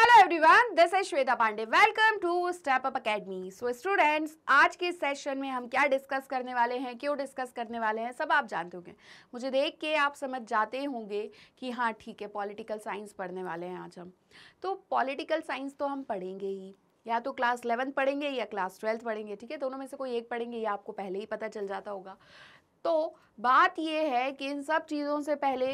Hello everyone this is Shweta Pandey welcome to step up academy so students आज के session में हम क्या डिस्कस करने वाले हैं क्यों डिस्कस करने वाले हैं सब आप जानते होंगे मुझे देख के आप समझ जाते होंगे कि हाँ ठीक है पॉलिटिकल साइंस पढ़ने वाले हैं आज हम तो पॉलिटिकल साइंस तो हम पढ़ेंगे ही या तो क्लास इलेवंथ पढ़ेंगे या क्लास ट्वेल्थ पढ़ेंगे ठीक है दोनों में से कोई एक पढ़ेंगे या आपको पहले ही पता चल जाता होगा तो बात यह है कि इन सब चीज़ों से पहले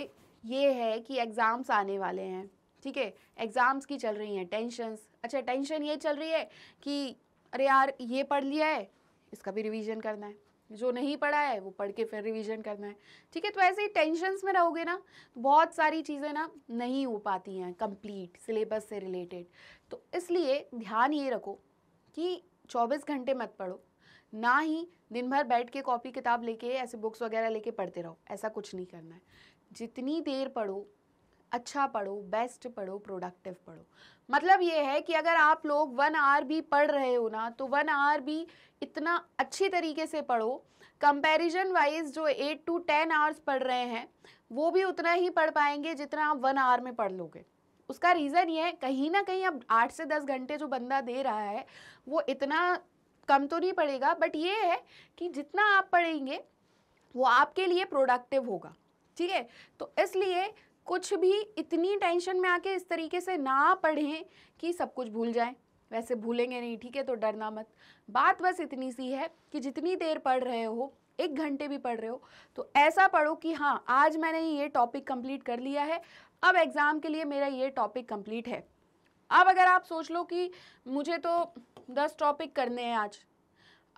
ये है कि एग्ज़ाम्स आने वाले हैं ठीक है एग्ज़ाम्स की चल रही हैं टेंशंस अच्छा टेंशन ये चल रही है कि अरे यार ये पढ़ लिया है इसका भी रिवीजन करना है जो नहीं पढ़ा है वो पढ़ के फिर रिवीजन करना है ठीक है तो ऐसे ही टेंशन्स में रहोगे ना तो बहुत सारी चीज़ें ना नहीं हो पाती हैं कंप्लीट सिलेबस से रिलेटेड तो इसलिए ध्यान ये रखो कि 24 घंटे मत पढ़ो ना ही दिन भर बैठ के कॉपी किताब लेके ऐसे बुक्स वगैरह लेके पढ़ते रहो ऐसा कुछ नहीं करना है जितनी देर पढ़ो अच्छा पढ़ो बेस्ट पढ़ो प्रोडक्टिव पढ़ो मतलब ये है कि अगर आप लोग वन आवर भी पढ़ रहे हो ना तो वन आवर भी इतना अच्छी तरीके से पढ़ो कंपैरिजन वाइज जो एट टू टेन आवर्स पढ़ रहे हैं वो भी उतना ही पढ़ पाएंगे जितना आप वन आवर में पढ़ लोगे उसका रीज़न ये है कहीं ना कहीं अब आठ से दस घंटे जो बंदा दे रहा है वो इतना कम तो नहीं पड़ेगा बट ये है कि जितना आप पढ़ेंगे वो आपके लिए प्रोडक्टिव होगा ठीक है तो इसलिए कुछ भी इतनी टेंशन में आके इस तरीके से ना पढ़ें कि सब कुछ भूल जाएं वैसे भूलेंगे नहीं ठीक है तो डरना मत बात बस इतनी सी है कि जितनी देर पढ़ रहे हो एक घंटे भी पढ़ रहे हो तो ऐसा पढ़ो कि हाँ आज मैंने ये टॉपिक कंप्लीट कर लिया है अब एग्ज़ाम के लिए मेरा ये टॉपिक कंप्लीट है अब अगर आप सोच लो कि मुझे तो दस टॉपिक करने हैं आज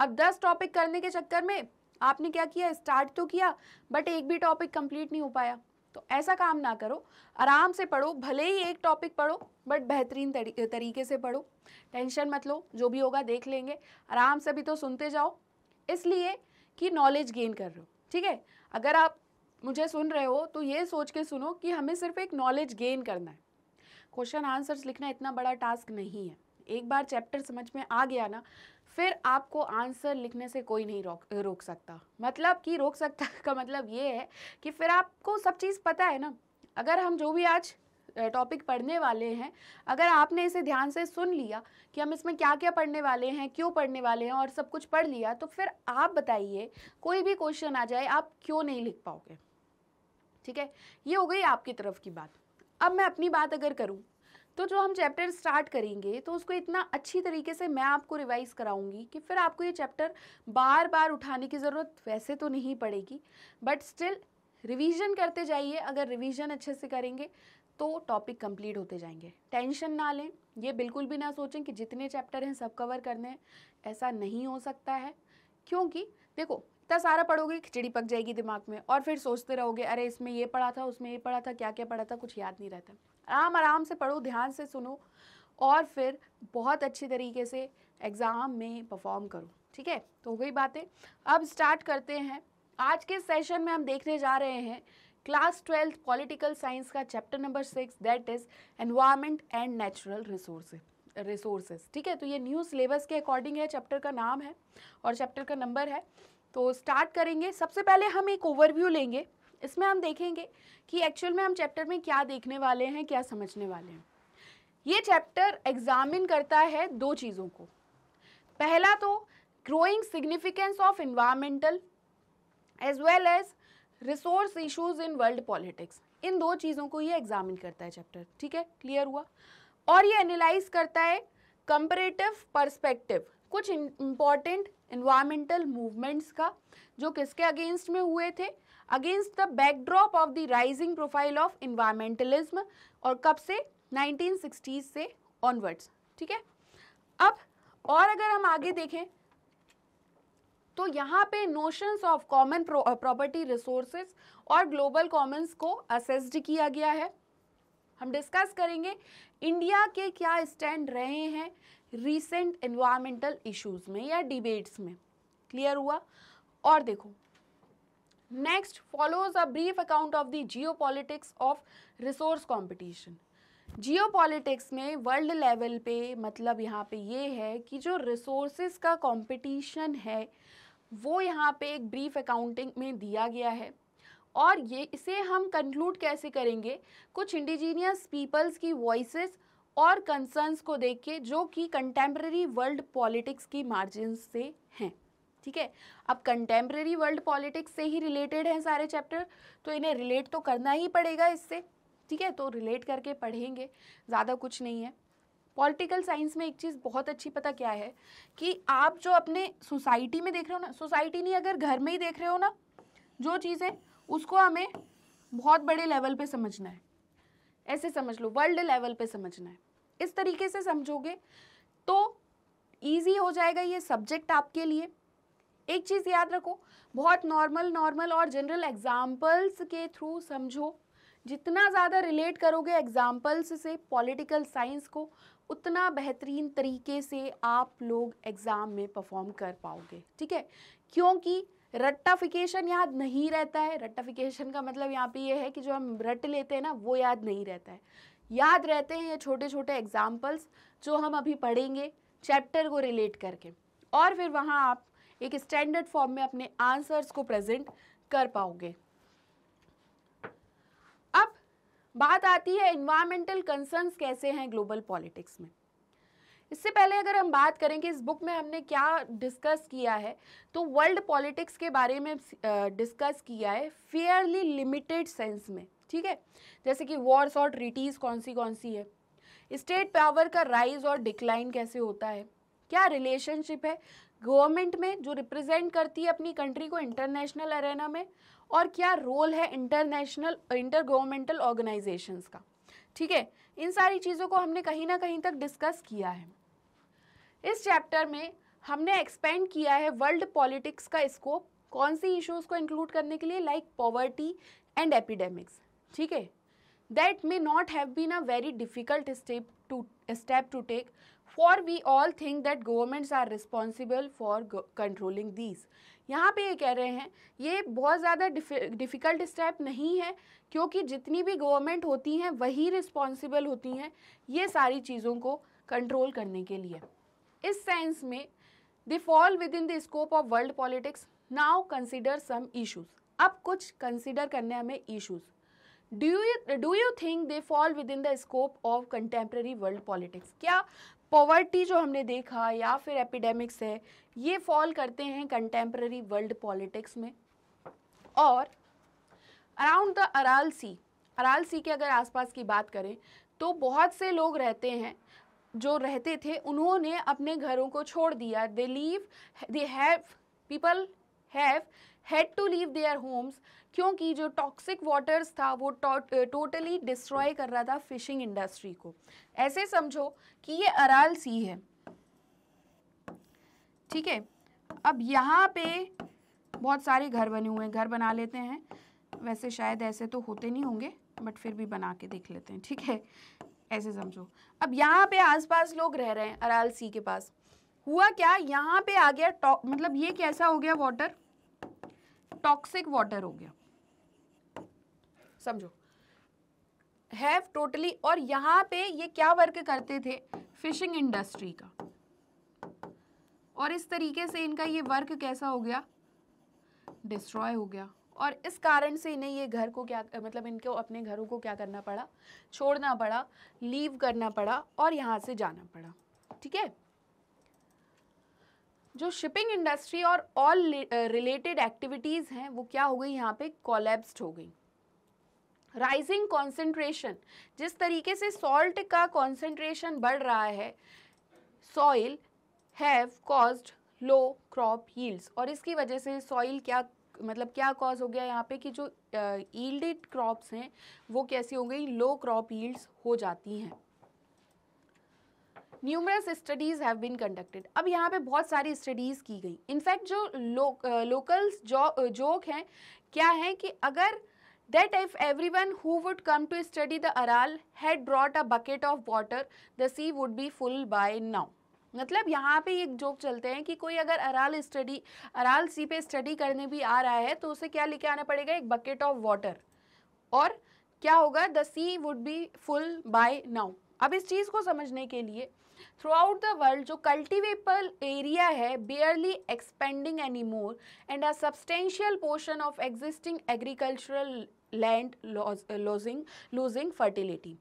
अब दस टॉपिक करने के चक्कर में आपने क्या किया स्टार्ट तो किया बट एक भी टॉपिक कंप्लीट नहीं हो पाया तो ऐसा काम ना करो आराम से पढ़ो भले ही एक टॉपिक पढ़ो बट बेहतरीन तरी, तरीके से पढ़ो टेंशन मत लो जो भी होगा देख लेंगे आराम से भी तो सुनते जाओ इसलिए कि नॉलेज गेन कर रहे हो ठीक है अगर आप मुझे सुन रहे हो तो ये सोच के सुनो कि हमें सिर्फ एक नॉलेज गेन करना है क्वेश्चन आंसर्स लिखना इतना बड़ा टास्क नहीं है एक बार चैप्टर समझ में आ गया ना फिर आपको आंसर लिखने से कोई नहीं रोक रोक सकता मतलब कि रोक सकता का मतलब ये है कि फिर आपको सब चीज़ पता है ना अगर हम जो भी आज टॉपिक पढ़ने वाले हैं अगर आपने इसे ध्यान से सुन लिया कि हम इसमें क्या क्या पढ़ने वाले हैं क्यों पढ़ने वाले हैं और सब कुछ पढ़ लिया तो फिर आप बताइए कोई भी क्वेश्चन आ जाए आप क्यों नहीं लिख पाओगे ठीक है ये हो गई आपकी तरफ की बात अब मैं अपनी बात अगर करूँ तो जो हम चैप्टर स्टार्ट करेंगे तो उसको इतना अच्छी तरीके से मैं आपको रिवाइज़ कराऊंगी कि फिर आपको ये चैप्टर बार बार उठाने की ज़रूरत वैसे तो नहीं पड़ेगी बट स्टिल रिवीजन करते जाइए अगर रिवीजन अच्छे से करेंगे तो टॉपिक कंप्लीट होते जाएंगे टेंशन ना लें ये बिल्कुल भी ना सोचें कि जितने चैप्टर हैं सब कवर करने ऐसा नहीं हो सकता है क्योंकि देखो इतना सारा पढ़ोगे खिचड़ी पक जाएगी दिमाग में और फिर सोचते रहोगे अरे इसमें ये पढ़ा था उसमें ये पढ़ा था क्या क्या पढ़ा था कुछ याद नहीं रहता आराम आराम से पढ़ो ध्यान से सुनो और फिर बहुत अच्छी तरीके से एग्ज़ाम में परफॉर्म करो ठीक है तो हो गई बातें अब स्टार्ट करते हैं आज के सेशन में हम देखने जा रहे हैं क्लास ट्वेल्थ पॉलिटिकल साइंस का chapter number six that is environment and natural resources resources ठीक है तो ये न्यू सिलेबस के अकॉर्डिंग है चैप्टर का नाम है और चैप्टर का नंबर है तो स्टार्ट करेंगे सबसे पहले हम एक ओवरव्यू लेंगे इसमें हम देखेंगे कि एक्चुअल में हम चैप्टर में क्या देखने वाले हैं क्या समझने वाले हैं ये चैप्टर एग्जामिन करता है दो चीज़ों को पहला तो growing significance of environmental as well as resource issues in world politics इन दो चीज़ों को ये एग्जामिन करता है चैप्टर ठीक है क्लियर हुआ और ये एनालाइज करता है कंपरेटिव परस्पेक्टिव कुछ इम्पॉर्टेंट इन्वामेंटल मूवमेंट्स का जो किसके अगेंस्ट में हुए थे against the backdrop of the rising profile of environmentalism और कब से 1960s से ऑनवर्ड्स ठीक है अब और अगर हम आगे देखें तो यहाँ पे notions of common property resources और ग्लोबल कॉमन्स को असेस्ड किया गया है हम डिस्कस करेंगे इंडिया के क्या स्टैंड रहे हैं रीसेंट इन्वायरमेंटल इश्यूज में या डिबेट्स में क्लियर हुआ और देखो Next follows a brief account of the geopolitics of resource competition geo में वर्ल्ड लेवल पे मतलब यहाँ पे ये है कि जो रिसोर्सेज का कंपटीशन है वो यहाँ पे एक ब्रीफ अकाउंटिंग में दिया गया है और ये इसे हम कंक्लूड कैसे करेंगे कुछ इंडिजीनियस पीपल्स की वॉइसेस और कंसर्न्स को देख के जो कि कंटेम्प्रेरी वर्ल्ड पॉलिटिक्स की मार्जिन से हैं ठीक है अब कंटेम्प्रेरी वर्ल्ड पॉलिटिक्स से ही रिलेटेड हैं सारे चैप्टर तो इन्हें रिलेट तो करना ही पड़ेगा इससे ठीक है तो रिलेट करके पढ़ेंगे ज़्यादा कुछ नहीं है पॉलिटिकल साइंस में एक चीज़ बहुत अच्छी पता क्या है कि आप जो अपने सोसाइटी में देख रहे हो ना सोसाइटी नहीं अगर घर में ही देख रहे हो ना जो चीज़ें उसको हमें बहुत बड़े लेवल पे समझना है ऐसे समझ लो वर्ल्ड लेवल पे समझना है इस तरीके से समझोगे तो ईजी हो जाएगा ये सब्जेक्ट आपके लिए एक चीज़ याद रखो बहुत नॉर्मल नॉर्मल और जनरल एग्जाम्पल्स के थ्रू समझो जितना ज़्यादा रिलेट करोगे एग्जाम्पल्स से पॉलिटिकल साइंस को उतना बेहतरीन तरीके से आप लोग एग्ज़ाम में परफॉर्म कर पाओगे ठीक है क्योंकि रट्टाफिकेशन याद नहीं रहता है रट्टाफिकेशन का मतलब यहाँ पे ये यह है कि जो हम रट लेते हैं ना वो याद नहीं रहता है याद रहते हैं ये छोटे छोटे एग्जाम्पल्स जो हम अभी पढ़ेंगे चैप्टर को रिलेट करके और फिर वहाँ आप एक स्टैंडर्ड फॉर्म में अपने आंसर्स को प्रेजेंट कर पाओगे अब बात आती है इन्वायरमेंटल कंसर्न्स कैसे हैं ग्लोबल पॉलिटिक्स में इससे पहले अगर हम बात करें कि इस बुक में हमने क्या डिस्कस किया है तो वर्ल्ड पॉलिटिक्स के बारे में डिस्कस किया है फेयरली लिमिटेड सेंस में ठीक है जैसे कि वॉर्स और ट्रीटीज़ कौन सी कौन सी है स्टेट पावर का राइज और डिक्लाइन कैसे होता है क्या रिलेशनशिप है गवर्नमेंट में जो रिप्रेजेंट करती है अपनी कंट्री को इंटरनेशनल अरेना में और क्या रोल है इंटरनेशनल इंटर गवर्नमेंटल ऑर्गेनाइजेशंस का ठीक है इन सारी चीज़ों को हमने कहीं ना कहीं तक डिस्कस किया है इस चैप्टर में हमने एक्सपेंड किया है वर्ल्ड पॉलिटिक्स का स्कोप कौन सी इश्यूज़ को इंक्लूड करने के लिए लाइक पॉवर्टी एंड एपिडेमिक्स ठीक है that may not have been a very difficult step to step to take for we all think that governments are responsible for controlling these यहाँ पे ये कह रहे हैं ये बहुत ज़्यादा डिफ़िकल्ट स्टेप नहीं है क्योंकि जितनी भी गवर्नमेंट होती हैं वही रिस्पॉन्सिबल होती हैं ये सारी चीज़ों को कंट्रोल करने के लिए इस सेंस में they fall within the scope of world politics now consider some issues अब कुछ कंसिडर करने हमें issues do you do you think they fall within the scope of contemporary world politics क्या poverty जो हमने देखा या फिर एपिडेमिक्स है ये फॉल करते हैं कंटेम्प्रेरी वर्ल्ड पॉलिटिक्स में और around the Aral sea Aral sea के अगर आसपास की बात करें तो बहुत से लोग रहते हैं जो रहते थे उन्होंने अपने घरों को छोड़ दिया they leave they have people have had to leave their homes क्योंकि जो टॉक्सिक वाटर्स था वो टोटली डिस्ट्रॉय कर रहा था फिशिंग इंडस्ट्री को ऐसे समझो कि ये अराल सी है ठीक है अब यहाँ पे बहुत सारे घर बने हुए हैं घर बना लेते हैं वैसे शायद ऐसे तो होते नहीं होंगे बट फिर भी बना के देख लेते हैं ठीक है ऐसे समझो अब यहाँ पे आसपास लोग रह रहे हैं अराल सी के पास हुआ क्या यहाँ पे आ गया टॉप मतलब ये कैसा हो गया वाटर टॉक्सिक वाटर हो गया समझो हैव टोटली और यहाँ पे ये क्या वर्क करते थे फिशिंग इंडस्ट्री का और इस तरीके से इनका ये वर्क कैसा हो गया डिस्ट्रॉय हो गया और इस कारण से इन्हें ये घर को क्या मतलब इनको अपने घरों को क्या करना पड़ा छोड़ना पड़ा लीव करना पड़ा और यहाँ से जाना पड़ा ठीक है जो शिपिंग इंडस्ट्री और ऑल रिलेटेड एक्टिविटीज़ हैं वो क्या हो गई यहाँ पे कोलेब्स्ड हो गई राइजिंग कॉन्सेंट्रेशन जिस तरीके से सॉल्ट का कॉन्सेंट्रेशन बढ़ रहा है soil have caused low crop yields और इसकी वजह से सॉइल क्या मतलब क्या कॉज हो गया यहाँ पे कि जो ईल्डेड uh, क्रॉप्स हैं वो कैसी हो गई लो क्रॉप यील्ड्स हो जाती हैं numerous studies have been conducted अब यहाँ पे बहुत सारी स्टडीज़ की गई इनफैक्ट जो लो, लोकल्स जो जोक हैं क्या है कि अगर if everyone who would come to study the Aral had drought a bucket of water the sea would be full by now मतलब यहाँ पे एक जोक चलते हैं कि कोई अगर अराल स्टडी अराल सी पे स्टडी करने भी आ रहा है तो उसे क्या लेके आना पड़ेगा एक बकेट ऑफ वाटर और क्या होगा the sea would be full by now अब इस चीज़ को समझने के लिए throughout the world जो cultivable area is barely expanding anymore and a substantial portion of existing agricultural land uh, losing losing fertility.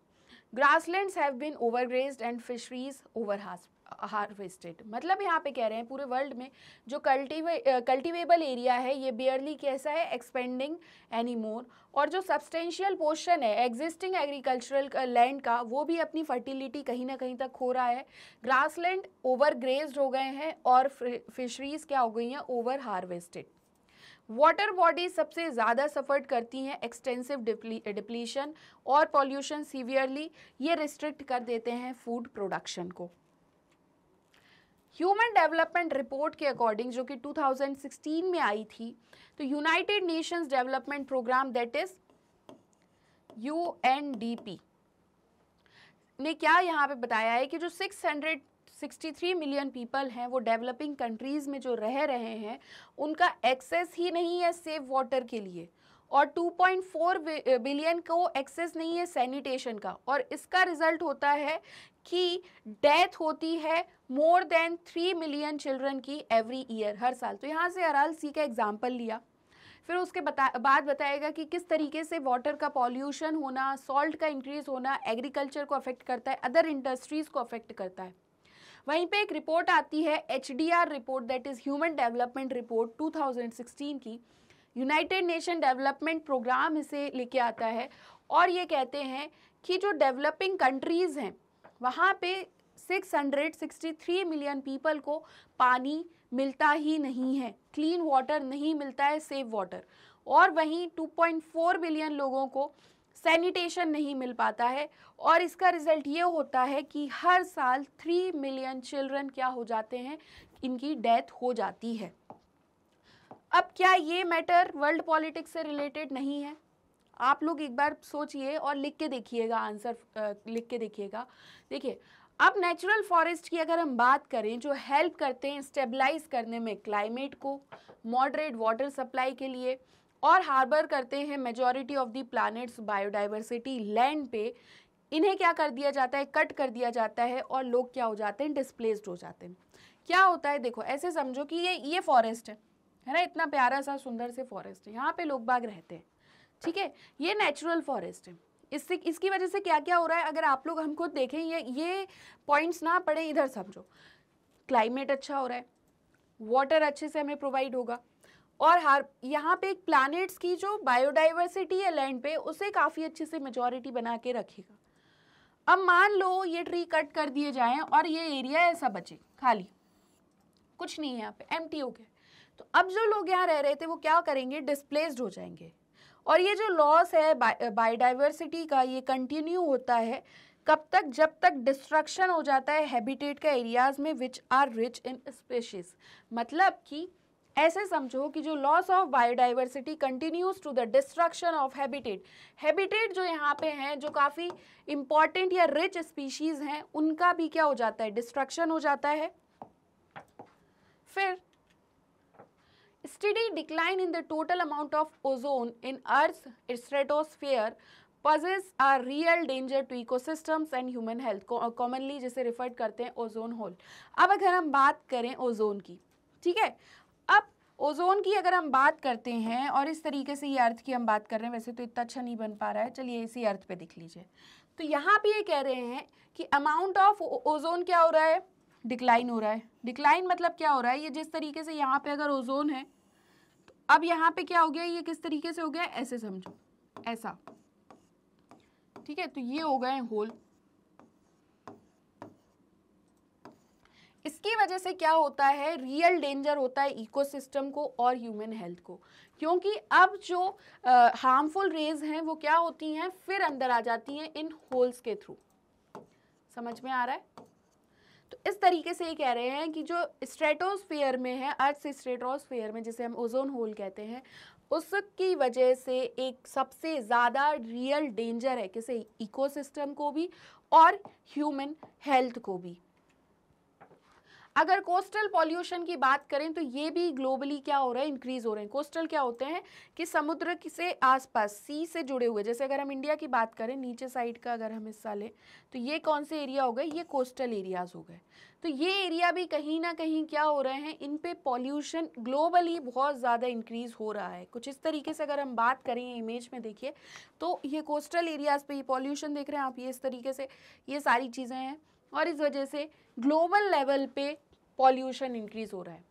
Grasslands have been overgrazed and fisheries overharvested. Harvested मतलब यहाँ पे कह रहे हैं पूरे वर्ल्ड में जो कल्टीवे कल्टीवेबल एरिया है ये बियरली कैसा है एक्सपेंडिंग एनी मोर और जो सब्सटेंशियल पोर्शन है एग्जिस्टिंग एग्रीकल्चरल लैंड का वो भी अपनी फर्टिलिटी कहीं ना कहीं तक खो रहा है ग्रास लैंड ओवर ग्रेज्ड हो गए हैं और फिशरीज़ क्या हो गई हैं ओवर हार्वेस्टेड वाटर बॉडीज सबसे ज़्यादा सफर्ड करती हैं एक्सटेंसिव डिप्लीशन और पॉल्यूशन सीवियरली ये रिस्ट्रिक्ट कर देते हैं फूड प्रोडक्शन को ह्यूमन डेवलपमेंट रिपोर्ट के अकॉर्डिंग जो कि 2016 में आई थी तो united nations development programme that is U ने क्या यहाँ पे बताया है कि जो 663 मिलियन पीपल हैं वो डेवलपिंग कंट्रीज़ में जो रह रहे हैं उनका एक्सेस ही नहीं है सेफ वाटर के लिए और 2.4 बिलियन को एक्सेस नहीं है सैनिटेशन का और इसका रिजल्ट होता है कि डेथ होती है more than three million children की एवरी ईयर हर साल तो यहाँ से अराल सी का एग्जाम्पल लिया फिर उसके बता बाद बताएगा कि किस तरीके से वाटर का पॉल्यूशन होना सॉल्ट का इंक्रीज होना एग्रीकल्चर को अफेक्ट करता है अदर इंडस्ट्रीज़ को अफेक्ट करता है वहीं पे एक रिपोर्ट आती है H report that is human development report 2016 की यूनाइटेड नेशन डेवलपमेंट प्रोग्राम इसे लेके आता है और ये कहते हैं कि जो डेवलपिंग कंट्रीज़ हैं वहाँ पे 663 मिलियन पीपल को पानी मिलता ही नहीं है क्लीन वाटर नहीं मिलता है सेफ वाटर और वहीं 2.4 बिलियन लोगों को सैनिटेशन नहीं मिल पाता है और इसका रिज़ल्ट ये होता है कि हर साल थ्री मिलियन चिल्ड्रन क्या हो जाते हैं इनकी डेथ हो जाती है अब क्या ये मैटर वर्ल्ड पॉलिटिक्स से रिलेटेड नहीं है आप लोग एक बार सोचिए और लिख के देखिएगा आंसर लिख के देखिएगा देखिए अब नेचुरल फॉरेस्ट की अगर हम बात करें जो हेल्प करते हैं स्टेबलाइज करने में क्लाइमेट को मॉडरेट वाटर सप्लाई के लिए और हार्बर करते हैं majority of the planet's biodiversity land पे इन्हें क्या कर दिया जाता है कट कर दिया जाता है और लोग क्या हो जाते हैं डिस्प्लेस्ड हो जाते हैं क्या होता है देखो ऐसे समझो कि ये ये फॉरेस्ट है है ना इतना प्यारा सा सुंदर से फॉरेस्ट है यहाँ पे लोग बाग रहते हैं ठीक है ये नेचुरल फॉरेस्ट है इससे इसकी वजह से क्या क्या हो रहा है अगर आप लोग हम खुद देखें ये ये पॉइंट्स ना पड़े इधर समझो क्लाइमेट अच्छा हो रहा है वाटर अच्छे से हमें प्रोवाइड होगा और हर यहाँ पे एक प्लानट्स की जो बायोडाइवर्सिटी है लैंड पे उसे काफ़ी अच्छे से मेजोरिटी बना के रखेगा अब मान लो ये ट्री कट कर दिए जाएँ और ये एरिया ऐसा बचे खाली कुछ नहीं है यहाँ पे एम हो गया तो अब जो लोग यहाँ रह रहे थे वो क्या करेंगे डिस्प्लेस्ड हो जाएंगे और ये जो लॉस है बायोडाइवर्सिटी का ये कंटिन्यू होता है कब तक जब तक डिस्ट्रक्शन हो जाता है हैबिटेट का एरियाज में which are rich in species मतलब कि ऐसे समझो कि जो loss of biodiversity continues to the destruction of habitat habitat जो यहाँ पे हैं जो काफ़ी इम्पॉर्टेंट या रिच स्पीशीज़ हैं उनका भी क्या हो जाता है डिस्ट्रक्शन हो जाता है फिर steady decline in the total amount of ozone in Earth's stratosphere poses are real danger to ecosystems and human health को कॉमनली जिसे रेफर करते हैं ओजोन होल अब अगर हम बात करें ओजोन की ठीक है अब ओजोन की अगर हम बात करते हैं और इस तरीके से ये अर्थ की हम बात कर रहे हैं वैसे तो इतना अच्छा नहीं बन पा रहा है चलिए इसी अर्थ पे दिख लीजिए तो यहाँ पे ये कह रहे हैं कि अमाउंट ऑफ ओजोन क्या हो रहा है डिक्लाइन हो रहा है डिक्लाइन मतलब क्या हो रहा है ये जिस तरीके से यहाँ पे अगर ओजोन है अब यहाँ पे क्या हो गया ये किस तरीके से हो गया ऐसे समझो ऐसा ठीक है तो ये हो गए होल इसकी वजह से क्या होता है रियल डेंजर होता है इकोसिस्टम को और ह्यूमन हेल्थ को क्योंकि अब जो हार्मफुल रेज हैं वो क्या होती हैं फिर अंदर आ जाती हैं इन होल्स के थ्रू समझ में आ रहा है इस तरीके से ये कह रहे हैं कि जो स्ट्रेटोस्फेयर में है अर्थ से स्ट्रेटोस्फेयर में जिसे हम ओजोन होल कहते हैं उसकी वजह से एक सबसे ज़्यादा रियल डेंजर है किसी इकोसिस्टम को भी और ह्यूमन हेल्थ को भी अगर कोस्टल पॉल्यूशन की बात करें तो ये भी ग्लोबली क्या हो रहा है इंक्रीज हो रहे हैं कोस्टल क्या होते हैं कि समुद्र से आसपास सी से जुड़े हुए जैसे अगर हम इंडिया की बात करें नीचे साइड का अगर हम हिस्सा लें तो ये कौन से एरिया हो गए ये कोस्टल एरियाज हो गए तो ये एरिया भी कहीं ना कहीं क्या हो रहे हैं इन पे पॉल्यूशन ग्लोबली बहुत ज़्यादा इंक्रीज हो रहा है कुछ इस तरीके से अगर हम बात करें इमेज में देखिए तो ये कोस्टल एरियाज पे ये पॉल्यूशन देख रहे हैं आप ये इस तरीके से ये सारी चीज़ें हैं और इस वजह से ग्लोबल लेवल पे पॉल्यूशन इंक्रीज हो रहा है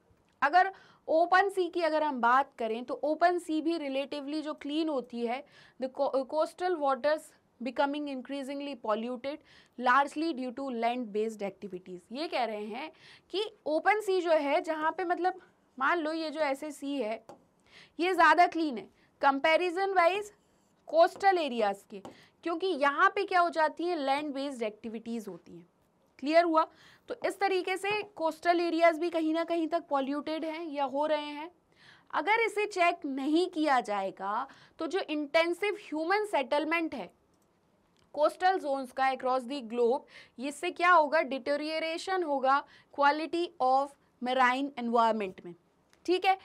अगर ओपन सी की अगर हम बात करें तो ओपन सी भी रिलेटिवली जो क्लीन होती है the coastal waters becoming increasingly polluted largely due to land based activities ये कह रहे हैं कि ओपन सी जो है जहाँ पे मतलब मान लो ये जो ऐसे सी है ये ज़्यादा क्लीन है कंपेरिजन वाइज कोस्टल एरियाज़ के क्योंकि यहाँ पे क्या हो जाती है लैंड बेस्ड एक्टिविटीज़ होती हैं क्लियर हुआ तो इस तरीके से कोस्टल एरियाज भी कहीं ना कहीं तक पॉल्यूटेड हैं या हो रहे हैं अगर इसे चेक नहीं किया जाएगा तो जो इंटेंसिव ह्यूमन सेटलमेंट है कोस्टल जोन्स का अक्रॉस दी ग्लोब इससे क्या होगा डिटोरिएशन होगा क्वालिटी ऑफ मेराइन एनवायरमेंट में ठीक है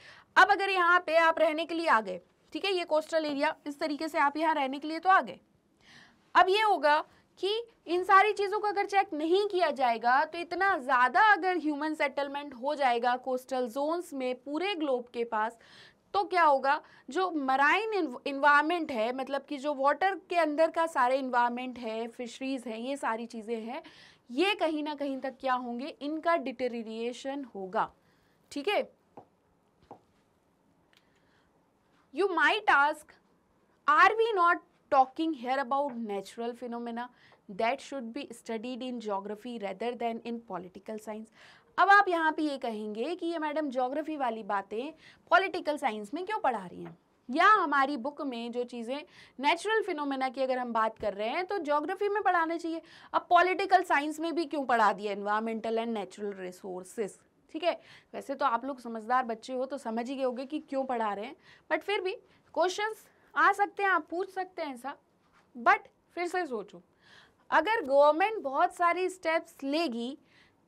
अब अगर यहाँ पे आप रहने के लिए आ गए ठीक है ये कोस्टल एरिया इस तरीके से आप यहाँ रहने के लिए तो आ गए अब ये होगा कि इन सारी चीज़ों को अगर चेक नहीं किया जाएगा तो इतना ज़्यादा अगर ह्यूमन सेटलमेंट हो जाएगा कोस्टल जोन्स में पूरे ग्लोब के पास तो क्या होगा जो मराइन इन्वायरमेंट है मतलब कि जो वाटर के अंदर का सारे इन्वायरमेंट है फिशरीज़ हैं ये सारी चीज़ें हैं ये कहीं ना कहीं तक क्या होंगे इनका डिटेरिएशन होगा ठीक है you might ask are we not talking here about natural phenomena that should be studied in geography rather than in political science अब आप यहाँ पे ये कहेंगे कि ये मैडम जोग्राफी वाली बातें पॉलिटिकल साइंस में क्यों पढ़ा रही हैं या हमारी बुक में जो चीज़ें नेचुरल फिनोमेना की अगर हम बात कर रहे हैं तो जोग्राफी में पढ़ाना चाहिए अब पॉलिटिकल साइंस में भी क्यों पढ़ा दिया इन्वायरमेंटल एंड नेचुरल रिसोर्सेस ठीक है वैसे तो आप लोग समझदार बच्चे हो तो समझ ही गए होंगे कि क्यों पढ़ा रहे हैं बट फिर भी क्वेश्चंस आ सकते हैं आप पूछ सकते हैं ऐसा बट फिर से सोचो अगर गवर्नमेंट बहुत सारी स्टेप्स लेगी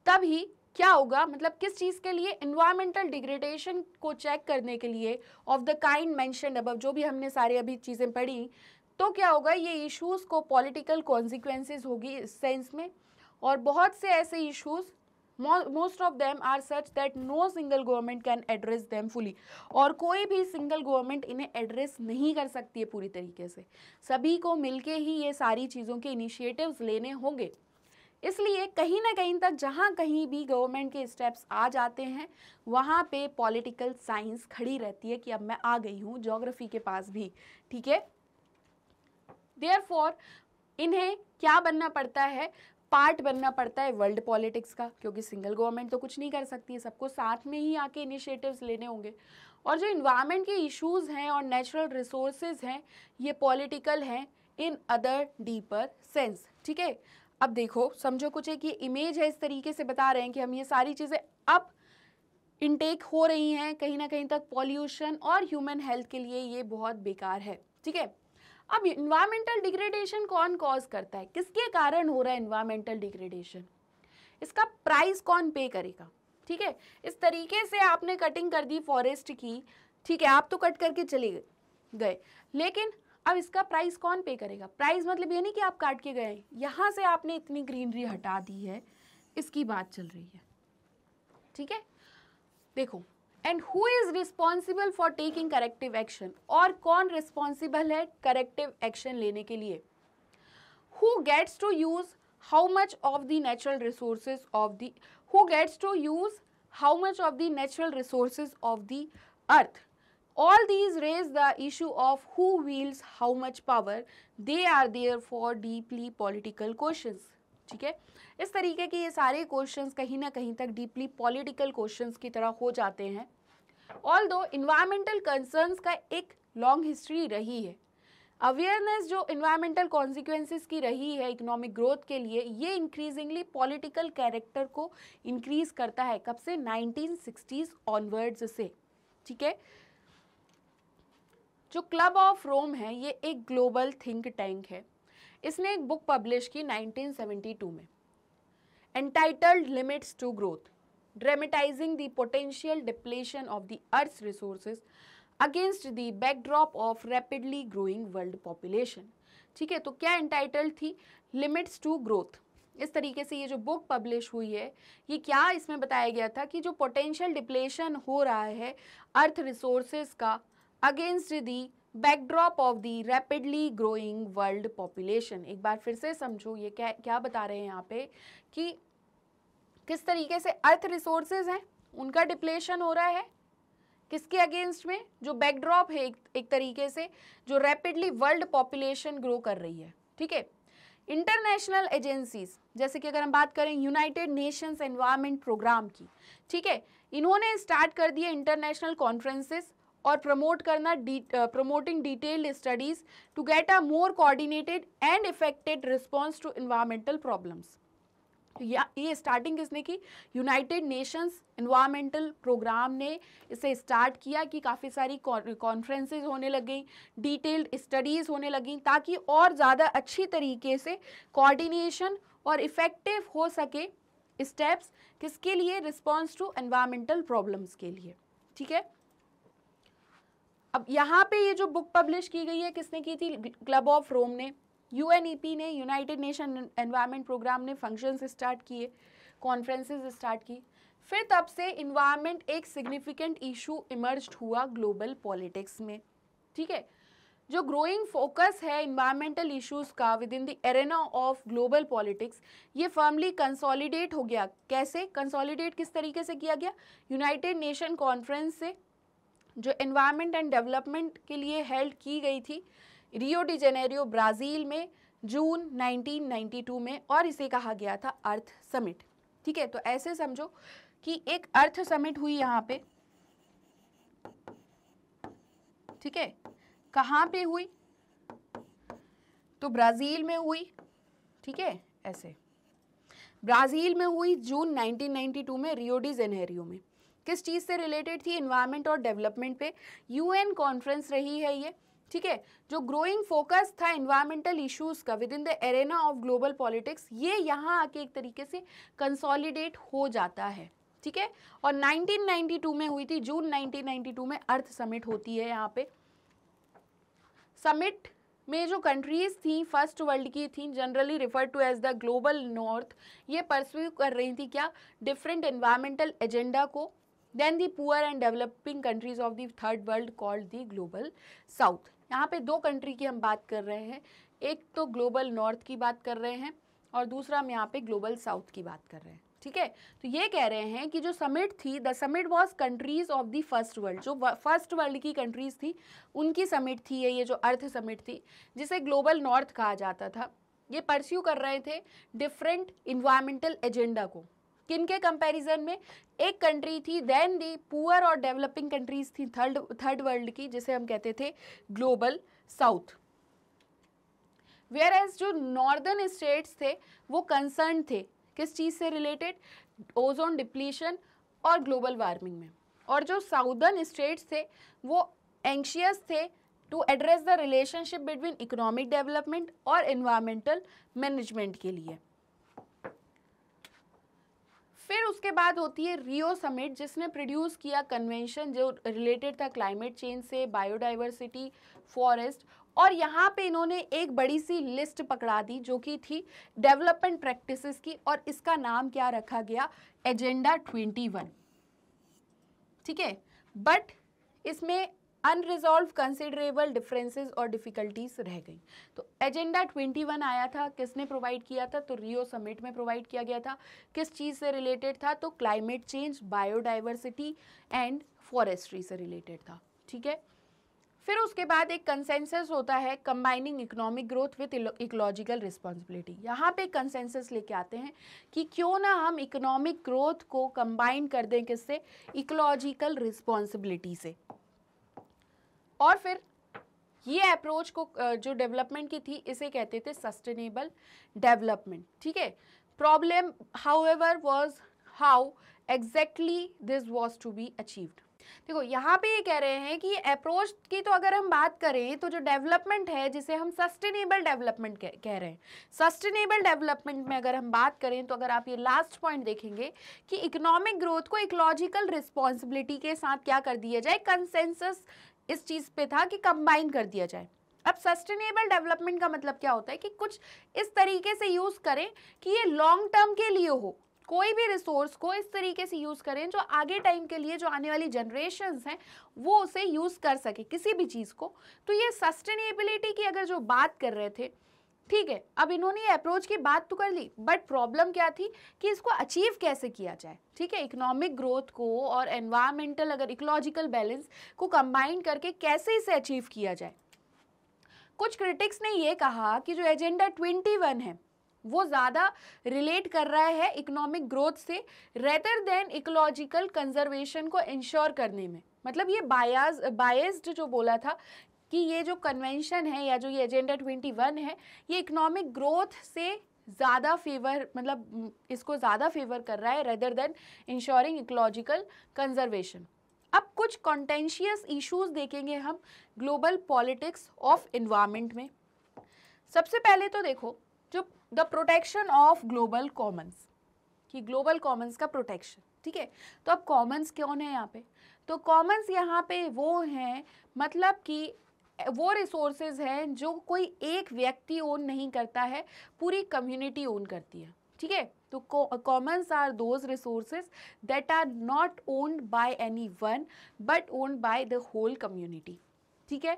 तभी क्या होगा मतलब किस चीज़ के लिए इन्वायरमेंटल डिग्रेडेशन को चेक करने के लिए ऑफ द काइंड मैंशन अब जो भी हमने सारे अभी चीज़ें पढ़ी तो क्या होगा ये इश्यूज़ को पॉलिटिकल कॉन्सिक्वेंसेस होगी इस सेंस में और बहुत से ऐसे issues most of them are such that no single government can address them fully और कोई भी सिंगल गवर्नमेंट इन्हें एड्रेस नहीं कर सकती है पूरी तरीके से सभी को मिलके ही ये सारी चीज़ों के इनिशिएटिव्स लेने होंगे इसलिए कहीं ना कहीं तक जहाँ कहीं भी गवर्नमेंट के स्टेप्स आ जाते हैं वहाँ पे पॉलिटिकल साइंस खड़ी रहती है कि अब मैं आ गई हूँ जोग्राफी के पास भी ठीक है देयर इन्हें क्या बनना पड़ता है पार्ट बनना पड़ता है वर्ल्ड पॉलिटिक्स का क्योंकि सिंगल गवर्नमेंट तो कुछ नहीं कर सकती है सबको साथ में ही आके इनिशिएटिव्स लेने होंगे और जो इन्वायरमेंट के इश्यूज हैं और नेचुरल रिसोर्सेज हैं ये पॉलिटिकल हैं इन अदर डीपर सेंस ठीक है अब देखो समझो कुछ एक ये इमेज है इस तरीके से बता रहे हैं कि हम ये सारी चीज़ें अब इनटेक हो रही हैं कहीं ना कहीं तक पॉल्यूशन और ह्यूमन हेल्थ के लिए ये बहुत बेकार है ठीक है अब इन्वायरमेंटल डिग्रेडेशन कौन कॉज करता है किसके कारण हो रहा है इन्वायरमेंटल डिग्रेडेशन इसका प्राइस कौन पे करेगा ठीक है इस तरीके से आपने कटिंग कर दी फॉरेस्ट की ठीक है आप तो कट करके चले गए लेकिन अब इसका प्राइस कौन पे करेगा प्राइस मतलब ये नहीं कि आप काट के गए यहाँ से आपने इतनी ग्रीनरी हटा दी है इसकी बात चल रही है ठीक है देखो and who is responsible for taking corrective action और कौन रिस्पॉन्सिबल है करेक्टिव एक्शन लेने के लिए who gets to use how much of the natural resources of the who gets to use how much of the natural resources of the earth all these raise the issue of who wields how much power they are therefore deeply political questions ठीक है इस तरीके के ये सारे question कहीं ना कहीं तक डीपली पॉलिटिकल क्वेश्चन की तरह हो जाते हैं ऑल दो इन्वायरमेंटल कंसर्न्स का एक लॉन्ग हिस्ट्री रही है अवेयरनेस जो इन्वायरमेंटल कॉन्सिक्वेंसिस की रही है इकोनॉमिक ग्रोथ के लिए ये इंक्रीजिंगली पॉलिटिकल कैरेक्टर को इंक्रीज करता है कब से 1960s ऑनवर्ड्स से ठीक है जो क्लब ऑफ रोम है ये एक ग्लोबल थिंक टैंक है इसने एक बुक पब्लिश की 1972 में entitled limits to growth dramatising the potential depletion of the earth resources against the backdrop of rapidly growing world population ठीक है तो क्या एंटाइटल्ड थी लिमिट्स टू ग्रोथ इस तरीके से ये जो बुक पब्लिश हुई है ये क्या इसमें बताया गया था कि जो पोटेंशियल डिप्लेशन हो रहा है अर्थ रिसोर्सेज का against the backdrop of the rapidly growing world population एक बार फिर से समझो ये क्या क्या बता रहे हैं यहाँ पे कि किस तरीके से अर्थ रिसोर्सेज हैं उनका डिप्लेशन हो रहा है किसके अगेंस्ट में जो बैकड्रॉप है एक, एक तरीके से जो रैपिडली वर्ल्ड पॉपुलेशन ग्रो कर रही है ठीक है इंटरनेशनल एजेंसीज जैसे कि अगर हम बात करें यूनाइटेड नेशंस एनवायरमेंट प्रोग्राम की ठीक है इन्होंने स्टार्ट कर दिए इंटरनेशनल कॉन्फ्रेंसेस और प्रमोट करना promoting detailed studies to get a more coordinated and effected response to environmental problems या ये स्टार्टिंग किसने की यूनाइटेड नेशंस इन्वामेंटल प्रोग्राम ने इसे स्टार्ट किया कि काफ़ी सारी कॉन्फ्रेंसेज होने लग गई डिटेल्ड स्टडीज़ होने लगी ताकि और ज़्यादा अच्छी तरीके से कॉर्डिनेशन और इफ़ेक्टिव हो सके स्टेप्स किसके लिए रिस्पॉन्स टू एनवायरमेंटल प्रॉब्लम्स के लिए ठीक है अब यहाँ पे ये जो बुक पब्लिश की गई है किसने की थी क्लब ऑफ रोम ने यूएनईपी e ने यूनाइटेड नेशन एनवायरनमेंट प्रोग्राम ने फंक्शंस स्टार्ट किए कॉन्फ्रेंसेस स्टार्ट की फिर तब से इन्वायरमेंट एक सिग्निफिकेंट इशू इमर्ज हुआ ग्लोबल पॉलिटिक्स में ठीक है जो ग्रोइंग फोकस है इन्वायरमेंटल इश्यूज़ का within the arena of global politics ये फर्मली कंसोलिडेट हो गया कैसे कंसोलिडेट किस तरीके से किया गया यूनाइटेड नेशन कॉन्फ्रेंस से जो एनवायरमेंट एंड डेवलपमेंट के लिए हेल्ड की गई थी रियो डी जेनेरियो ब्राज़ील में जून 1992 में और इसे कहा गया था अर्थ समिट ठीक है तो ऐसे समझो कि एक अर्थ समिट हुई यहाँ पे ठीक है कहाँ पे हुई तो ब्राज़ील में हुई ठीक है ऐसे ब्राज़ील में हुई जून 1992 में रियो डी जेनेरियो में किस चीज़ से रिलेटेड थी इन्वायरमेंट और डेवलपमेंट पे यूएन कॉन्फ्रेंस रही है ये ठीक है जो ग्रोइंग फोकस था इन्वायरमेंटल इश्यूज का within the arena of global politics ये यहाँ आके एक तरीके से कंसोलिडेट हो जाता है ठीक है और 1992 में हुई थी जून 1992 में अर्थ समिट होती है यहाँ पे समिट में जो कंट्रीज थी फर्स्ट वर्ल्ड की थी generally refer to as the global north ये परस्यू कर रही थी क्या डिफरेंट इन्वायरमेंटल एजेंडा को then the poor and developing countries of the third world called the global south यहाँ पे दो कंट्री की हम बात कर रहे हैं एक तो ग्लोबल नॉर्थ की बात कर रहे हैं और दूसरा हम यहाँ पे ग्लोबल साउथ की बात कर रहे हैं ठीक है तो ये कह रहे हैं कि जो समिट थी the summit was countries of the first world जो फर्स्ट वर्ल्ड की कंट्रीज थी उनकी समिट थी ये ये जो अर्थ समिट थी जिसे ग्लोबल नॉर्थ कहा जाता था ये परस्यू कर रहे थे डिफरेंट इन्वायरमेंटल एजेंडा को किन के कंपेरिजन में एक कंट्री थी देन दी पुअर और डेवलपिंग कंट्रीज थी थर्ड थर्ड वर्ल्ड की जिसे हम कहते थे ग्लोबल साउथ वेयर एज जो नॉर्दर्न स्टेट्स थे वो कंसर्न थे किस चीज़ से रिलेटेड ओजोन डिप्लीशन और ग्लोबल वार्मिंग में और जो साउदर्न स्टेट्स थे वो एंशियस थे to address the relationship between economic development और इन्वामेंटल मैनेजमेंट के लिए फिर उसके बाद होती है रियो समिट जिसने प्रोड्यूस किया कन्वेंशन जो रिलेटेड था क्लाइमेट चेंज से बायोडाइवर्सिटी फॉरेस्ट और यहाँ पे इन्होंने एक बड़ी सी लिस्ट पकड़ा दी जो कि थी डेवलपमेंट प्रैक्टिसेस की और इसका नाम क्या रखा गया एजेंडा ट्वेंटी वन ठीक है बट इसमें अनरिजॉल्व कंसिडरेबल डिफरेंसेज और डिफ़िकल्टीज रह गई तो एजेंडा 21 आया था किसने प्रोवाइड किया था तो रियो समिट में प्रोवाइड किया गया था किस चीज़ से रिलेटेड था तो climate change biodiversity and forestry से रिलेटेड था ठीक है फिर उसके बाद एक कंसेंसस होता है combining economic growth with ecological responsibility यहाँ पे कंसेंसस लेके आते हैं कि क्यों ना हम इकोनॉमिक ग्रोथ को कंबाइन कर दें किससे इकोलॉजिकल रिस्पॉन्सिबिलिटी से और फिर ये अप्रोच को जो डेवलपमेंट की थी इसे कहते थे सस्टेनेबल डेवलपमेंट ठीक है problem however was how exactly this was to be achieved देखो यहाँ पे ये कह रहे हैं कि अप्रोच की तो अगर हम बात करें तो जो डेवलपमेंट है जिसे हम सस्टेनेबल डेवलपमेंट कह रहे हैं सस्टेनेबल डेवलपमेंट में अगर हम बात करें तो अगर आप ये लास्ट पॉइंट देखेंगे कि इकोनॉमिक ग्रोथ को इकोलॉजिकल रिस्पॉन्सिबिलिटी के साथ क्या कर दिया जाए कंसेंसस इस चीज़ पे था कि कंबाइन कर दिया जाए अब सस्टेनेबल डेवलपमेंट का मतलब क्या होता है कि कुछ इस तरीके से यूज़ करें कि ये लॉन्ग टर्म के लिए हो कोई भी रिसोर्स को इस तरीके से यूज़ करें जो आगे टाइम के लिए जो आने वाली जनरेशन हैं वो उसे यूज़ कर सके किसी भी चीज़ को तो ये सस्टेनेबिलिटी की अगर जो बात कर रहे थे ठीक है अब इन्होंने ये अप्रोच की बात तो कर ली बट प्रॉब्लम क्या थी कि इसको अचीव कैसे किया जाए ठीक है इकोनॉमिक ग्रोथ को और एनवायरमेंटल अगर इकोलॉजिकल बैलेंस को कंबाइन करके कैसे इसे अचीव किया जाए कुछ क्रिटिक्स ने ये कहा कि जो एजेंडा ट्वेंटी वन है वो ज़्यादा रिलेट कर रहा है इकोनॉमिक ग्रोथ से रेदर देन इकोलॉजिकल कंजर्वेशन को इंश्योर करने में मतलब ये बायाज बायस्ड जो बोला था कि ये जो कन्वेंशन है या जो ये एजेंडा ट्वेंटी वन है ये इकोनॉमिक ग्रोथ से ज़्यादा फेवर मतलब इसको ज़्यादा फेवर कर रहा है rather than ensuring ecological conservation अब कुछ कॉन्टेंशियस इश्यूज देखेंगे हम ग्लोबल पॉलिटिक्स ऑफ इन्वायरमेंट में सबसे पहले तो देखो जो the protection of global commons कि ग्लोबल कॉमन्स का प्रोटेक्शन ठीक है तो अब कॉमन्स क्यों है यहाँ पे तो कॉमन्स यहाँ पे वो हैं मतलब कि वो रिसोर्सेज हैं जो कोई एक व्यक्ति ओन नहीं करता है पूरी कम्युनिटी ओन करती है ठीक है तो commons are those resources that are not owned by any one but owned by the whole community ठीक है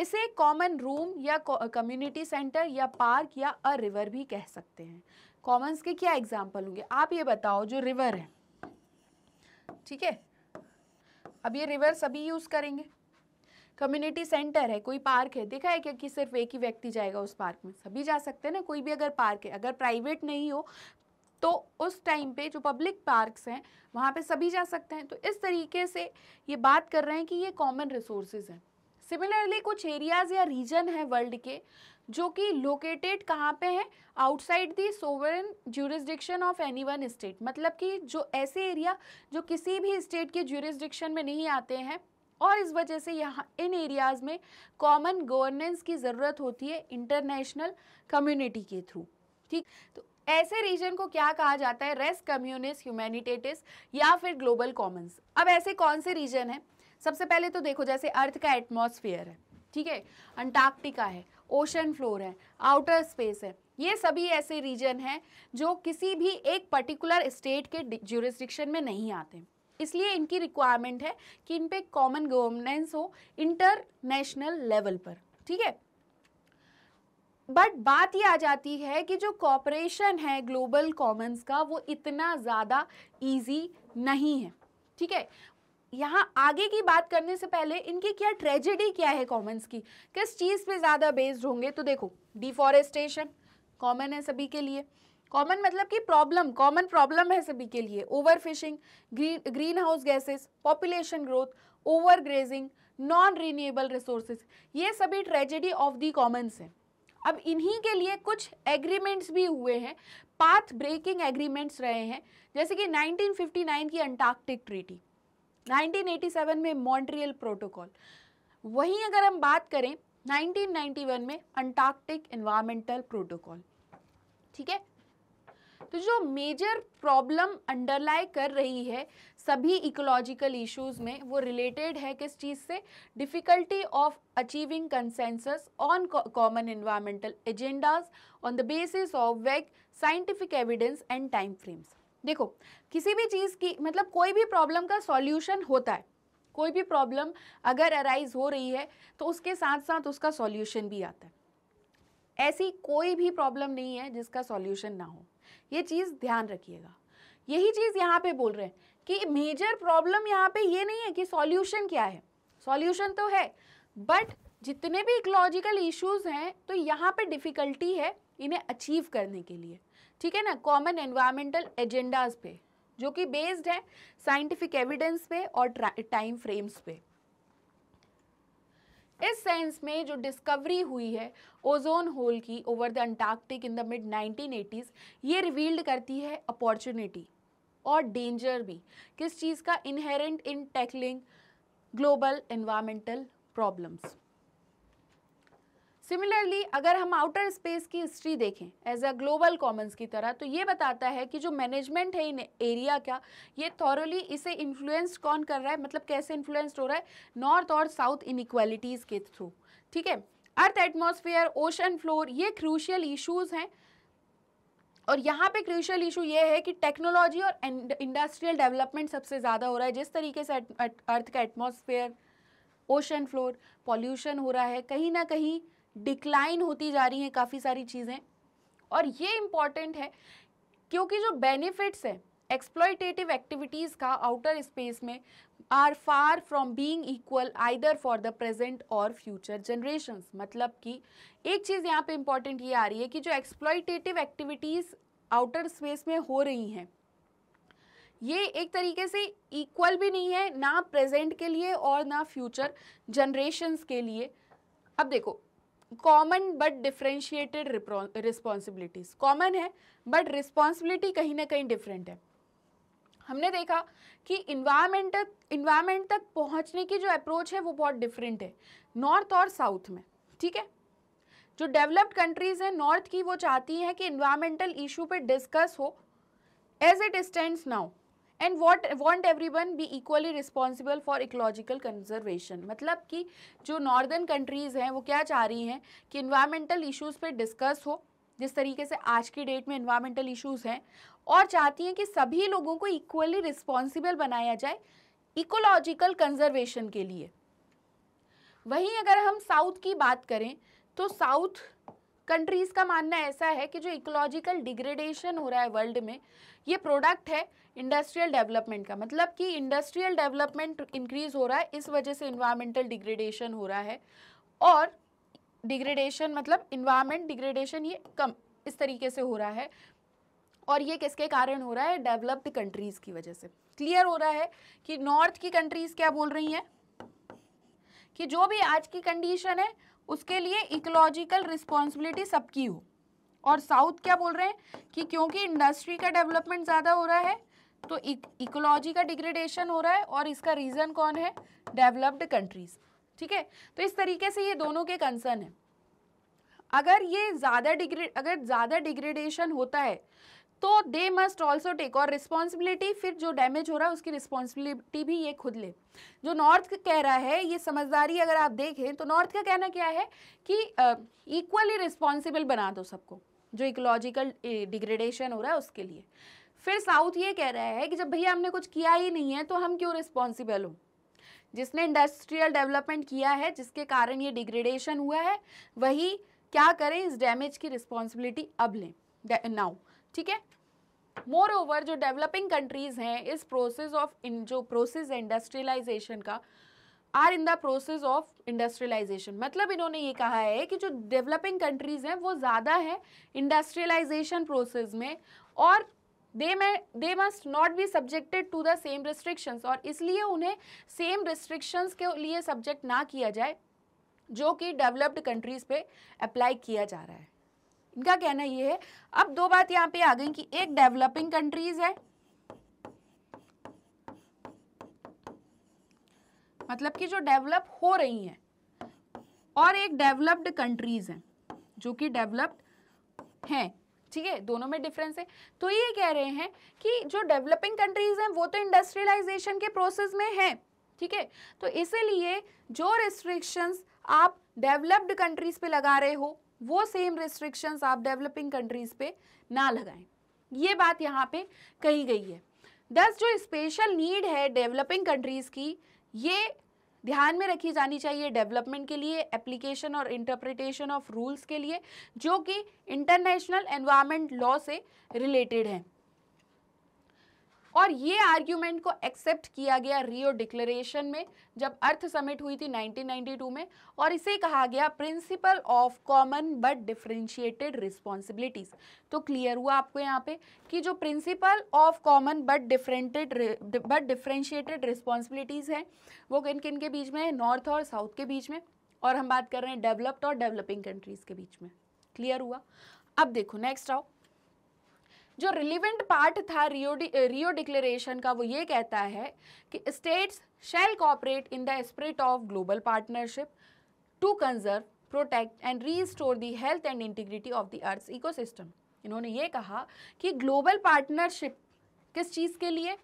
इसे कॉमन रूम या कम्युनिटी सेंटर या पार्क या अ रिवर भी कह सकते हैं कॉमन्स के क्या एग्जाम्पल होंगे आप ये बताओ जो रिवर है ठीक है अब ये रिवर सभी यूज़ करेंगे कम्युनिटी सेंटर है कोई पार्क है देखा है क्या कि सिर्फ एक ही व्यक्ति जाएगा उस पार्क में सभी जा सकते हैं ना कोई भी अगर पार्क है अगर प्राइवेट नहीं हो तो उस टाइम पे जो पब्लिक पार्क्स हैं वहाँ पे सभी जा सकते हैं तो इस तरीके से ये बात कर रहे हैं कि ये कॉमन रिसोर्सेज हैं सिमिलरली कुछ एरियाज या रीजन हैं वर्ल्ड के जो कि लोकेटेड कहाँ पे हैं outside the sovereign jurisdiction of any one state मतलब कि जो ऐसे एरिया जो किसी भी स्टेट के ज्यूरिस्डिक्शन में नहीं आते हैं और इस वजह से यहाँ इन एरियाज़ में कॉमन गवर्नेंस की ज़रूरत होती है इंटरनेशनल कम्युनिटी के थ्रू ठीक तो ऐसे रीजन को क्या कहा जाता है रेस कम्युनिस ह्यूमैनिटेटिस या फिर ग्लोबल कॉमन्स अब ऐसे कौन से रीजन हैं सबसे पहले तो देखो जैसे अर्थ का एटमोसफियर है ठीक है अंटार्कटिका है ओशन फ्लोर है आउटर स्पेस है ये सभी ऐसे रीजन हैं जो किसी भी एक पर्टिकुलर स्टेट के ज्यूरिस्डिक्शन में नहीं आते इसलिए इनकी रिक्वायरमेंट है कि इन पर कॉमन गवर्नेंस हो इंटरनेशनल लेवल पर ठीक है बट बात ये आ जाती है कि जो कॉपरेशन है ग्लोबल कॉमन्स का वो इतना ज़्यादा इजी नहीं है ठीक है यहाँ आगे की बात करने से पहले इनकी क्या ट्रेजेडी क्या है कॉमन्स की किस चीज़ पे ज़्यादा बेस्ड होंगे तो देखो डिफॉरेस्टेशन कॉमन है सभी के लिए कॉमन मतलब कि प्रॉब्लम कॉमन प्रॉब्लम है सभी के लिए overfishing green green house gases population growth overgrazing non renewable resources ये सभी ट्रेजेडी ऑफ दी कॉमन्स हैं अब इन्हीं के लिए कुछ एग्रीमेंट्स भी हुए हैं पाथ ब्रेकिंग एग्रीमेंट्स रहे हैं जैसे कि 1959 की अंटार्कटिक ट्रीटी 1987 में मॉन्ट्रियल प्रोटोकॉल वहीं अगर हम बात करें 1991 में अंटार्कटिक इन्वायरमेंटल प्रोटोकॉल ठीक है तो जो मेजर प्रॉब्लम अंडरलाई कर रही है सभी इकोलॉजिकल इश्यूज में वो रिलेटेड है किस चीज़ से difficulty of achieving consensus on common environmental agendas on the basis of vague scientific evidence and time frames देखो किसी भी चीज़ की मतलब कोई भी प्रॉब्लम का सॉल्यूशन होता है कोई भी प्रॉब्लम अगर अराइज हो रही है तो उसके साथ साथ उसका सॉल्यूशन भी आता है ऐसी कोई भी प्रॉब्लम नहीं है जिसका सॉल्यूशन ना हो ये चीज़ ध्यान रखिएगा यही चीज़ यहाँ पे बोल रहे हैं कि मेजर प्रॉब्लम यहाँ पे ये नहीं है कि सॉल्यूशन क्या है सॉल्यूशन तो है बट जितने भी इकोलॉजिकल इश्यूज हैं तो यहाँ पे डिफ़िकल्टी है इन्हें अचीव करने के लिए ठीक है ना कॉमन एनवायरमेंटल एजेंडाज पे जो कि बेस्ड है साइंटिफिक एविडेंस पे और टाइम फ्रेम्स पे इस सेंस में जो डिस्कवरी हुई है ओजोन होल की over the Antarctic in the mid 1980s ये रिवील्ड करती है अपॉर्चुनिटी और डेंजर भी किस चीज़ का inherent in tackling global environmental problems similarly अगर हम आउटर स्पेस की हिस्ट्री देखें एज अ ग्लोबल कॉमन्स की तरह तो ये बताता है कि जो मैनेजमेंट है इन एरिया का ये थॉरली इसे इन्फ्लुएंस्ड कौन कर रहा है मतलब कैसे इन्फ्लुएंस्ड हो रहा है नॉर्थ और साउथ इनिक्वालिटीज़ के थ्रू ठीक है अर्थ एटमोसफियर ओशन फ्लोर ये क्रूशियल इशूज़ हैं और यहाँ पे क्रूशल इशू ये है कि टेक्नोलॉजी और इंडस्ट्रियल डेवलपमेंट सबसे ज़्यादा हो रहा है जिस तरीके से अर्थ का एटमॉस्फेयर ओशन फ्लोर पॉल्यूशन हो रहा है कहीं ना कहीं डिक्लाइन होती जा रही हैं काफ़ी सारी चीज़ें और ये इम्पॉर्टेंट है क्योंकि जो बेनिफिट्स हैं एक्सप्लोइटेटिव एक्टिविटीज़ का आउटर स्पेस में are far from being equal either for the present और फ्यूचर जनरेशन मतलब कि एक चीज़ यहाँ पे इम्पॉर्टेंट ये आ रही है कि जो एक्सप्लोइटेटिव एक्टिविटीज़ आउटर स्पेस में हो रही हैं ये एक तरीके से इक्वल भी नहीं है ना प्रेजेंट के लिए और ना फ्यूचर जनरेशन्स के लिए अब देखो common but differentiated responsibilities common है बट रिस्पॉन्सिबिलिटी कहीं ना कहीं डिफरेंट है हमने देखा कि इन्वायरमेंट तक इन्वायरमेंट तक पहुंचने की जो अप्रोच है वो बहुत डिफरेंट है नॉर्थ और साउथ में ठीक है जो डेवलप्ड कंट्रीज़ हैं नॉर्थ की वो चाहती हैं कि इन्वायरमेंटल इशू पे डिस्कस हो as it stands now and what want everyone be equally responsible for ecological conservation मतलब कि जो नॉर्दर्न कंट्रीज़ हैं वो क्या चाह रही हैं कि इन्वायरमेंटल इशूज़ पर डिस्कस हो जिस तरीके से आज की डेट में इन्वामेंटल इशूज़ हैं और चाहती हैं कि सभी लोगों को इक्वली रिस्पॉन्सिबल बनाया जाए इकोलॉजिकल कंजर्वेशन के लिए वहीं अगर हम साउथ की बात करें तो साउथ कंट्रीज का मानना ऐसा है कि जो इकोलॉजिकल डिग्रेडेशन हो रहा है वर्ल्ड में ये प्रोडक्ट है इंडस्ट्रियल डेवलपमेंट का मतलब कि इंडस्ट्रियल डेवलपमेंट इंक्रीज हो रहा है इस वजह से इन्वायरमेंटल डिग्रेडेशन हो रहा है और डिग्रेडेशन मतलब इन्वायरमेंट डिग्रेडेशन ये कम इस तरीके से हो रहा है और ये किसके कारण हो रहा है डेवलप्ड कंट्रीज़ की वजह से क्लियर हो रहा है कि नॉर्थ की कंट्रीज़ क्या बोल रही हैं कि जो भी आज की कंडीशन है उसके लिए इकोलॉजिकल रिस्पॉन्सिबिलिटी सबकी हो और साउथ क्या बोल रहे हैं कि क्योंकि इंडस्ट्री का डेवलपमेंट ज़्यादा हो रहा है तो इकोलॉजी e- का डिग्रेडेशन हो रहा है और इसका रीज़न कौन है डेवलप्ड कंट्रीज़ ठीक है तो इस तरीके से ये दोनों के कंसर्न हैं अगर ये ज़्यादा डिग्रेड अगर ज़्यादा डिग्रेडेशन होता है तो दे मस्ट ऑल्सो टेक और रिस्पॉन्सिबिलिटी फिर जो डैमेज हो रहा है उसकी रिस्पॉन्सिबिलिटी भी ये खुद ले जो नॉर्थ कह रहा है ये समझदारी अगर आप देखें तो नॉर्थ का कहना क्या है कि इक्वली uh, रिस्पॉन्सिबल बना दो सबको जो इकोलॉजिकल डिग्रेडेशन हो रहा है उसके लिए फिर साउथ ये कह रहा है कि जब भैया हमने कुछ किया ही नहीं है तो हम क्यों रिस्पॉन्सिबल हों जिसने इंडस्ट्रियल डेवलपमेंट किया है जिसके कारण ये डिग्रेडेशन हुआ है वही क्या करें इस डैमेज की रिस्पॉन्सिबिलिटी अब लें नाउ ठीक है मोर ओवर जो डेवलपिंग कंट्रीज़ हैं इस प्रोसेस ऑफ इन जो प्रोसेस है इंडस्ट्रियलाइजेशन का are in the process of industrialisation मतलब इन्होंने ये कहा है कि जो डेवलपिंग कंट्रीज़ हैं वो ज़्यादा है इंडस्ट्रियलाइजेशन प्रोसेस में और they may they must not be subjected to the same restrictions और इसलिए उन्हें सेम रिस्ट्रिक्शंस के लिए सब्जेक्ट ना किया जाए जो कि डेवलप्ड कंट्रीज़ पे अप्लाई किया जा रहा है इनका कहना ये है अब दो बात यहाँ पे आ गई कि एक डेवलपिंग कंट्रीज है मतलब कि जो डेवलप हो रही हैं और एक डेवलप्ड कंट्रीज हैं जो कि डेवलप्ड हैं ठीक है दोनों में डिफरेंस है तो ये कह रहे हैं कि जो डेवलपिंग कंट्रीज हैं वो तो इंडस्ट्रियलाइजेशन के प्रोसेस में हैं ठीक है तो इसीलिए जो रिस्ट्रिक्शंस आप डेवलप्ड कंट्रीज पे लगा रहे हो वो सेम रिस्ट्रिक्शंस आप डेवलपिंग कंट्रीज पे ना लगाएं ये बात यहाँ पे कही गई है दस जो स्पेशल नीड है डेवलपिंग कंट्रीज़ की ये ध्यान में रखी जानी चाहिए डेवलपमेंट के लिए एप्लीकेशन और इंटरप्रिटेशन ऑफ रूल्स के लिए जो कि इंटरनेशनल एनवायरमेंट लॉ से रिलेटेड हैं और ये आर्ग्यूमेंट को एक्सेप्ट किया गया रियो डिक्लेरेशन में जब अर्थ समिट हुई थी 1992 में और इसे कहा गया principle of common but differentiated responsibilities तो क्लियर हुआ आपको यहाँ पे कि जो principle of common but differentiated but differentiated responsibilities हैं वो किन किन के बीच में नॉर्थ और साउथ के बीच में और हम बात कर रहे हैं डेवलप्ड और डेवलपिंग कंट्रीज़ के बीच में क्लियर हुआ अब देखो नेक्स्ट आओ जो रिलीवेंट पार्ट था रियो रियो डिक्लेरेशन का वो ये कहता है कि states shall cooperate in the spirit of global partnership to conserve protect and restore the health and integrity of the earth ecosystem इन्होंने ये कहा कि ग्लोबल पार्टनरशिप किस चीज़ के लिए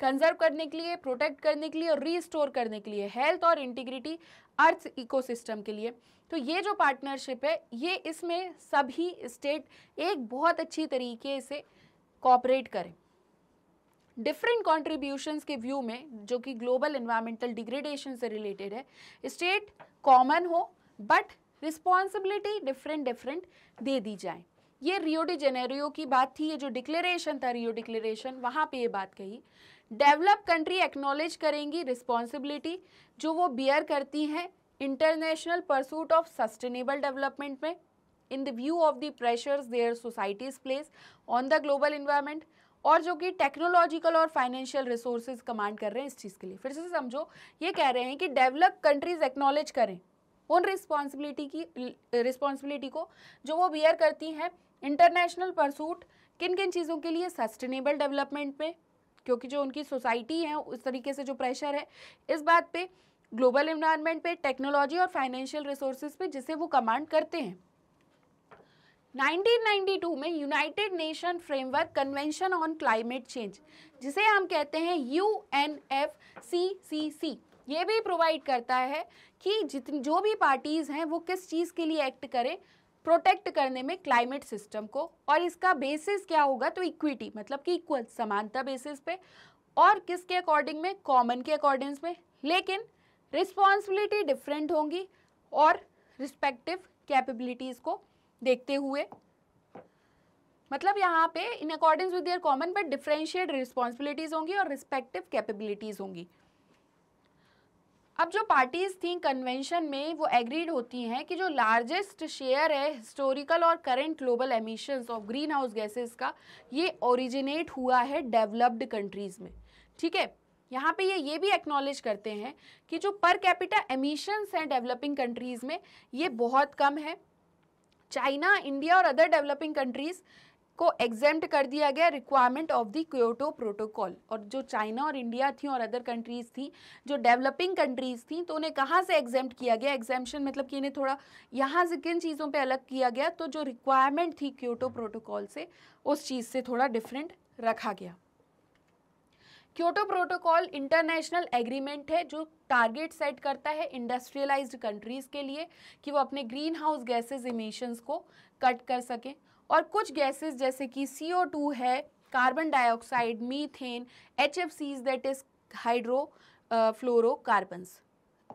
कंजर्व करने के लिए प्रोटेक्ट करने के लिए और रीस्टोर करने के लिए हेल्थ और इंटीग्रिटी अर्थ इकोसिस्टम के लिए तो ये जो पार्टनरशिप है ये इसमें सभी स्टेट एक बहुत अच्छी तरीके से कॉपरेट करें डिफरेंट कॉन्ट्रीब्यूशंस के व्यू में जो कि ग्लोबल इन्वायरमेंटल डिग्रेडेशन से रिलेटेड है स्टेट कॉमन हो बट रिस्पॉन्सिबिलिटी डिफरेंट डिफरेंट दे दी जाए ये रियोडी जेनेरियो की बात थी ये जो डिक्लेरेशन था रियो डिक्लेरेशन वहाँ पे ये बात कही डेवलप कंट्री एक्नॉलेज करेंगी रिस्पॉन्सिबिलिटी जो वो बियर करती हैं international pursuit of sustainable development में in the view of the pressures their societies place on the global environment और जो कि टेक्नोलॉजिकल और फाइनेंशियल रिसोर्सेज कमांड कर रहे हैं इस चीज़ के लिए फिर से समझो ये कह रहे हैं कि डेवलप कंट्रीज एक्नॉलेज करें उन रिस्पॉन्सिबिलिटी की रिस्पॉन्सिबिलिटी को जो वो बियर करती हैं इंटरनेशनल परसूट किन किन चीज़ों के लिए सस्टेनेबल डेवलपमेंट पे क्योंकि जो उनकी सोसाइटी है उस तरीके से जो प्रेशर है इस बात पे ग्लोबल इन्वायरमेंट पे टेक्नोलॉजी और फाइनेंशियल रिसोर्सेज पे जिसे वो कमांड करते हैं 1992 में United Nation Framework Convention on Climate Change जिसे हम कहते हैं U N F C C C ये भी प्रोवाइड करता है कि जितनी जो भी पार्टीज़ हैं वो किस चीज़ के लिए एक्ट करें प्रोटेक्ट करने में क्लाइमेट सिस्टम को और इसका बेसिस क्या होगा तो इक्विटी मतलब कि इक्वल समानता बेसिस पे और किसके अकॉर्डिंग में कॉमन के अकॉर्डिंग में लेकिन रिस्पॉन्सिबिलिटी डिफरेंट होंगी और रिस्पेक्टिव कैपेबिलिटीज़ को देखते हुए मतलब यहाँ पे in according with their common but differentiate responsibilities होंगी और रिस्पेक्टिव कैपेबिलिटीज होंगी अब जो पार्टीज थी कन्वेंशन में वो एग्रीड होती हैं कि जो लार्जेस्ट शेयर है हिस्टोरिकल और current global emissions of green house gases का ये ओरिजिनेट हुआ है डेवलप्ड कंट्रीज़ में ठीक है यहाँ पे ये ये भी एक्नॉलेज करते हैं कि जो पर कैपिटा एमिशंस हैं डेवलपिंग कंट्रीज़ में ये बहुत कम है चाइना इंडिया और अदर डेवलपिंग कंट्रीज़ को एग्जेम्ट कर दिया गया requirement of the Kyoto Protocol और जो चाइना और इंडिया थी और अदर कंट्रीज थी जो डेवलपिंग कंट्रीज थी तो उन्हें कहाँ से एग्जेम्प्ट किया गया एग्जेम्पन मतलब कि इन्हें थोड़ा यहाँ से किन चीज़ों पे अलग किया गया तो जो रिक्वायरमेंट थी क्योटो प्रोटोकॉल से उस चीज़ से थोड़ा डिफरेंट रखा गया क्योटो प्रोटोकॉल इंटरनेशनल एग्रीमेंट है जो टारगेट सेट करता है इंडस्ट्रियलाइज्ड कंट्रीज़ के लिए कि वो अपने ग्रीन हाउस गैसेज इमीशंस को कट कर सकें और कुछ गैसेज जैसे कि सी है carbon dioxide methane H F Cs that is hydro fluoro carbons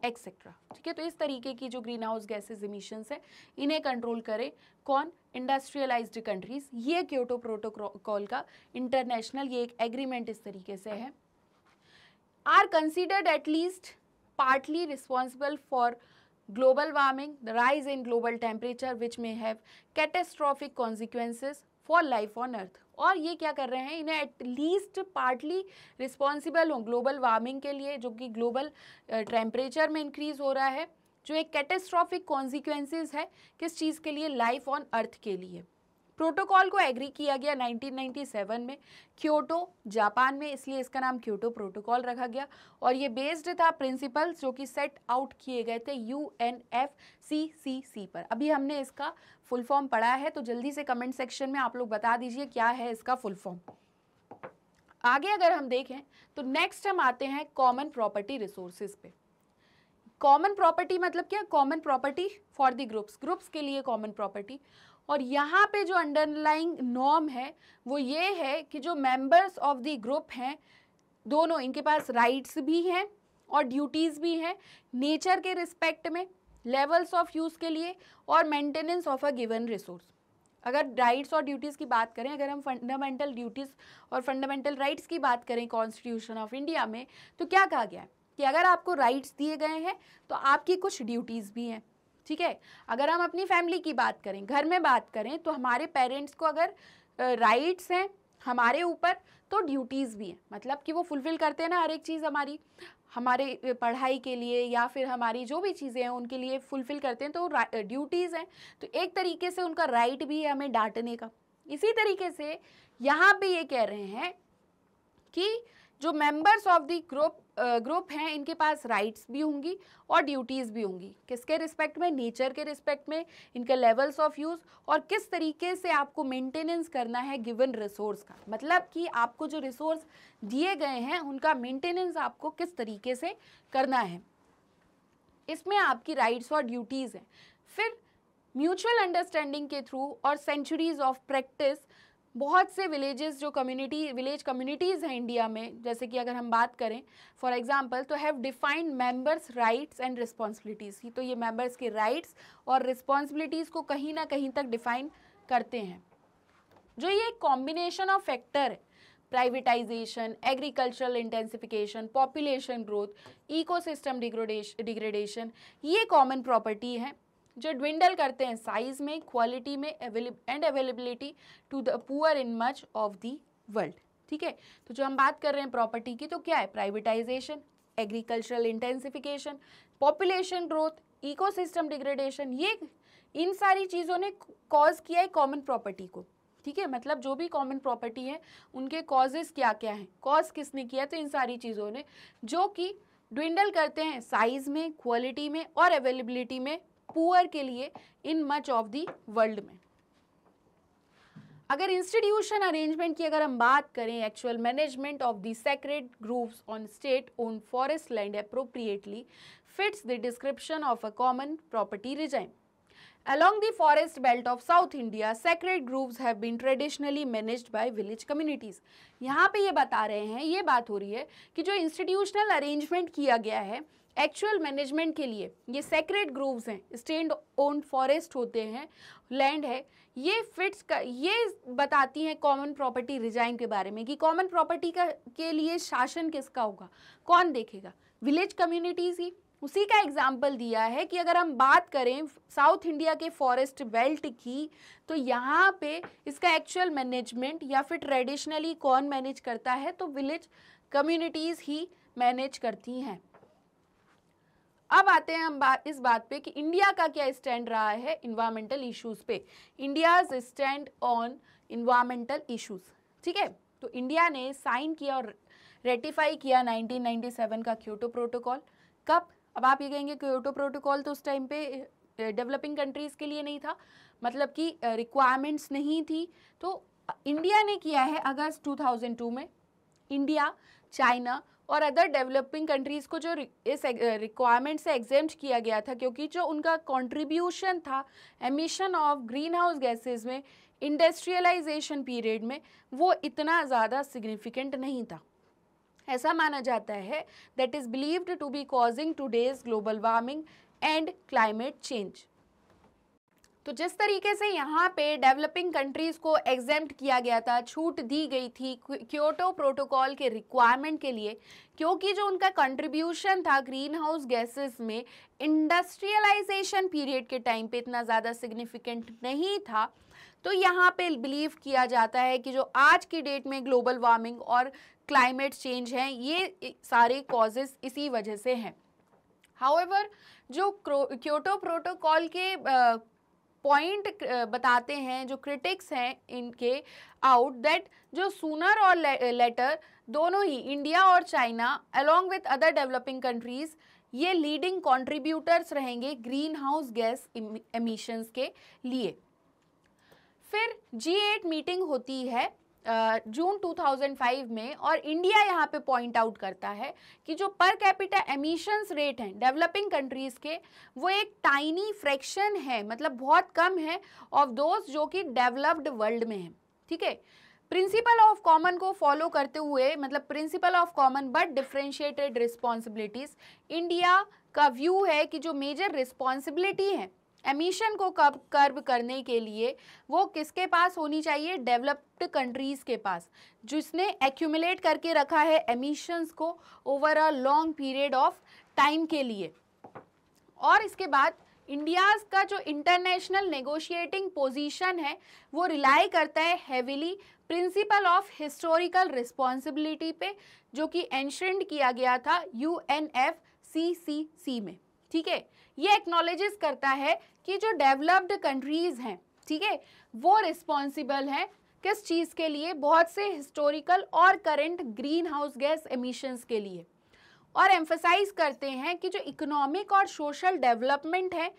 etcetera ठीक है तो इस तरीके की जो ग्रीन हाउस गैसेज इमिशंस है इन्हें कंट्रोल करें कौन इंडस्ट्रियलाइज्ड कंट्रीज ये क्योटो प्रोटोकॉल का इंटरनेशनल ये एक एग्रीमेंट इस तरीके से है are considered at least partly responsible for global warming the rise in global temperature which may have catastrophic consequences for life on earth और ये क्या कर रहे हैं इन्हें एटलीस्ट पार्टली रिस्पॉन्सिबल हों ग्लोबल वार्मिंग के लिए जो कि ग्लोबल टेम्परेचर में इंक्रीज़ हो रहा है जो एक कैटेस्ट्रॉफिक कॉन्सिक्वेंसेज है किस चीज़ के लिए लाइफ ऑन अर्थ के लिए प्रोटोकॉल को एग्री किया गया 1997 में क्योटो जापान में इसलिए इसका नाम क्योटो प्रोटोकॉल रखा गया और ये बेस्ड था प्रिंसिपल्स जो कि सेट आउट किए गए थे U N F C C C पर अभी हमने इसका फुल फॉर्म पढ़ा है तो जल्दी से कमेंट सेक्शन में आप लोग बता दीजिए क्या है इसका फुल फॉर्म आगे अगर हम देखें तो नेक्स्ट हम आते हैं कॉमन प्रॉपर्टी रिसोर्सेज पे कॉमन प्रॉपर्टी मतलब क्या common property for the groups groups के लिए कॉमन प्रॉपर्टी और यहाँ पे जो अंडरलाइंग नॉर्म है वो ये है कि जो मेंबर्स ऑफ द ग्रुप हैं दोनों इनके पास राइट्स भी हैं और ड्यूटीज़ भी हैं नेचर के रिस्पेक्ट में लेवल्स ऑफ यूज़ के लिए और maintenance of a given resource अगर राइट्स और ड्यूटीज़ की बात करें अगर हम फंडामेंटल ड्यूटीज़ और फंडामेंटल राइट्स की बात करें कॉन्स्टिट्यूशन ऑफ इंडिया में तो क्या कहा गया है कि अगर आपको राइट्स दिए गए हैं तो आपकी कुछ ड्यूटीज़ भी हैं ठीक है अगर हम अपनी फैमिली की बात करें घर में बात करें तो हमारे पेरेंट्स को अगर राइट्स हैं हमारे ऊपर तो ड्यूटीज़ भी हैं मतलब कि वो फुलफ़िल करते हैं ना हर एक चीज़ हमारी हमारे पढ़ाई के लिए या फिर हमारी जो भी चीज़ें हैं उनके लिए फुलफ़िल करते हैं तो ड्यूटीज़ हैं तो एक तरीके से उनका राइट भी है हमें डांटने का इसी तरीके से यहाँ पे ये कह रहे हैं कि जो members of the group group हैं इनके पास राइट्स भी होंगी और ड्यूटीज़ भी होंगी किसके रिस्पेक्ट में नेचर के रिस्पेक्ट में इनके लेवल्स ऑफ यूज़ और किस तरीके से आपको मेंटेनेंस करना है गिवन रिसोर्स का मतलब कि आपको जो रिसोर्स दिए गए हैं उनका मेंटेनेंस आपको किस तरीके से करना है इसमें आपकी राइट्स और ड्यूटीज़ हैं फिर म्यूचुअल अंडरस्टैंडिंग के थ्रू और सेंचुरीज ऑफ प्रैक्टिस बहुत से विलेजेस जो कम्युनिटी विलेज कम्युनिटीज़ हैं इंडिया में जैसे कि अगर हम बात करें फॉर एग्जांपल तो have defined members rights and responsibilities तो ये मेंबर्स के राइट्स और रिस्पॉन्सिबिलिटीज़ को कहीं ना कहीं तक डिफाइन करते हैं जो ये combination of factor privatisation agricultural intensification population growth ecosystem degradation ये कॉमन प्रॉपर्टी है जो ड्विंडल करते हैं साइज में क्वालिटी में and availability to the poor in much of the world ठीक है तो जो हम बात कर रहे हैं प्रॉपर्टी की तो क्या है privatisation agricultural intensification population growth ecosystem degradation ये इन सारी चीज़ों ने कॉज किया है कॉमन प्रॉपर्टी को ठीक है मतलब जो भी कॉमन प्रॉपर्टी है उनके कॉजेज क्या क्या हैं कॉज किसने किया तो इन सारी चीज़ों ने जो कि ड्विंडल करते हैं साइज में क्वालिटी में और अवेलेबिलिटी में पुअर के लिए in much of the world में अगर इंस्टीट्यूशन अरेंजमेंट की अगर हम बात करें actual management of the sacred groves on state owned forest land appropriately fits the description of a common property regime Along the forest belt of South India sacred groves have been traditionally managed by village communities यहाँ पे ये बता रहे हैं ये बात हो रही है कि जो इंस्टीट्यूशनल अरेंजमेंट किया गया है एक्चुअल मैनेजमेंट के लिए ये सेक्रेट ग्रूव्स हैं स्टेंड ओन फॉरेस्ट होते हैं लैंड है ये फिट्स का ये बताती हैं कॉमन प्रॉपर्टी रिजाइन के बारे में कि कॉमन प्रॉपर्टी का के लिए शासन किसका होगा कौन देखेगा विलेज कम्युनिटीज़ ही उसी का एग्जाम्पल दिया है कि अगर हम बात करें साउथ इंडिया के फॉरेस्ट बेल्ट की तो यहाँ पे इसका एक्चुअल मैनेजमेंट या फिर ट्रेडिशनली कौन मैनेज करता है तो विलेज कम्युनिटीज़ ही मैनेज करती हैं अब आते हैं हम बात इस बात पे कि इंडिया का क्या स्टैंड रहा है इन्वायरमेंटल इश्यूज़ पे India's stand on environmental issues ठीक है तो इंडिया ने साइन किया और रेटिफाई किया 1997 का क्योटो प्रोटोकॉल कब अब आप ये कहेंगे क्योटो प्रोटोकॉल तो उस टाइम पे डेवलपिंग कंट्रीज़ के लिए नहीं था मतलब कि रिक्वायरमेंट्स नहीं थी तो इंडिया ने किया है अगस्त 2002 में इंडिया चाइना और अदर डेवलपिंग कंट्रीज़ को जो इस रिक्वायरमेंट uh, से एग्जेम किया गया था क्योंकि जो उनका कंट्रीब्यूशन था emission of green house gases में इंडस्ट्रियलाइजेशन पीरियड में वो इतना ज़्यादा सिग्निफिकेंट नहीं था ऐसा माना जाता है that is believed to be causing today's global warming and climate change तो जिस तरीके से यहाँ पे डेवलपिंग कंट्रीज़ को एग्जेम्प्ट किया गया था छूट दी गई थी क्योटो प्रोटोकॉल के रिक्वायरमेंट के लिए क्योंकि जो उनका कंट्रीब्यूशन था ग्रीन हाउस गैसेस में इंडस्ट्रियलाइजेशन पीरियड के टाइम पे इतना ज़्यादा सिग्निफिकेंट नहीं था तो यहाँ पे बिलीव किया जाता है कि जो आज की डेट में ग्लोबल वार्मिंग और क्लाइमेट चेंज हैं ये सारे कॉजेज़ इसी वजह से हैं हाउएवर जो क्योटो प्रोटोकॉल के पॉइंट uh, बताते हैं जो क्रिटिक्स हैं इनके आउट दैट जो सूनर और लेटर दोनों ही इंडिया और China along with other developing countries ये लीडिंग कंट्रीब्यूटर्स रहेंगे ग्रीन हाउस गैस एमिशंस के लिए फिर जी एट मीटिंग होती है जून uh, 2005 में और इंडिया यहाँ पे पॉइंट आउट करता है कि जो पर कैपिटा एमिशंस रेट हैं डेवलपिंग कंट्रीज़ के वो एक टाइनी फ्रैक्शन है मतलब बहुत कम है ऑफ दोस्त जो कि डेवलप्ड वर्ल्ड में हैं ठीक है प्रिंसिपल ऑफ कॉमन को फॉलो करते हुए मतलब principle of common but differentiated responsibilities India का व्यू है कि जो मेजर रिस्पॉन्सिबिलिटी है एमिशन को कब कर्ब करने के लिए वो किसके पास होनी चाहिए डेवलप्ड कंट्रीज़ के पास जिसने एक्यूमुलेट करके रखा है एमिशंस को over a long period of time के लिए और इसके बाद इंडियाज़ का जो इंटरनेशनल नेगोशिएटिंग पोजीशन है वो रिलाई करता है heavily principle of historical responsibility पे जो कि एंशेंट किया गया था U N F C C C में ठीक है ये एक्नोलेजेस करता है कि जो डेवलप्ड कंट्रीज़ हैं ठीक है वो रिस्पॉन्सिबल हैं किस चीज़ के लिए बहुत से हिस्टोरिकल और current green house gas emissions के लिए और एम्फोसाइज करते हैं कि जो इकोनॉमिक और सोशल डेवलपमेंट है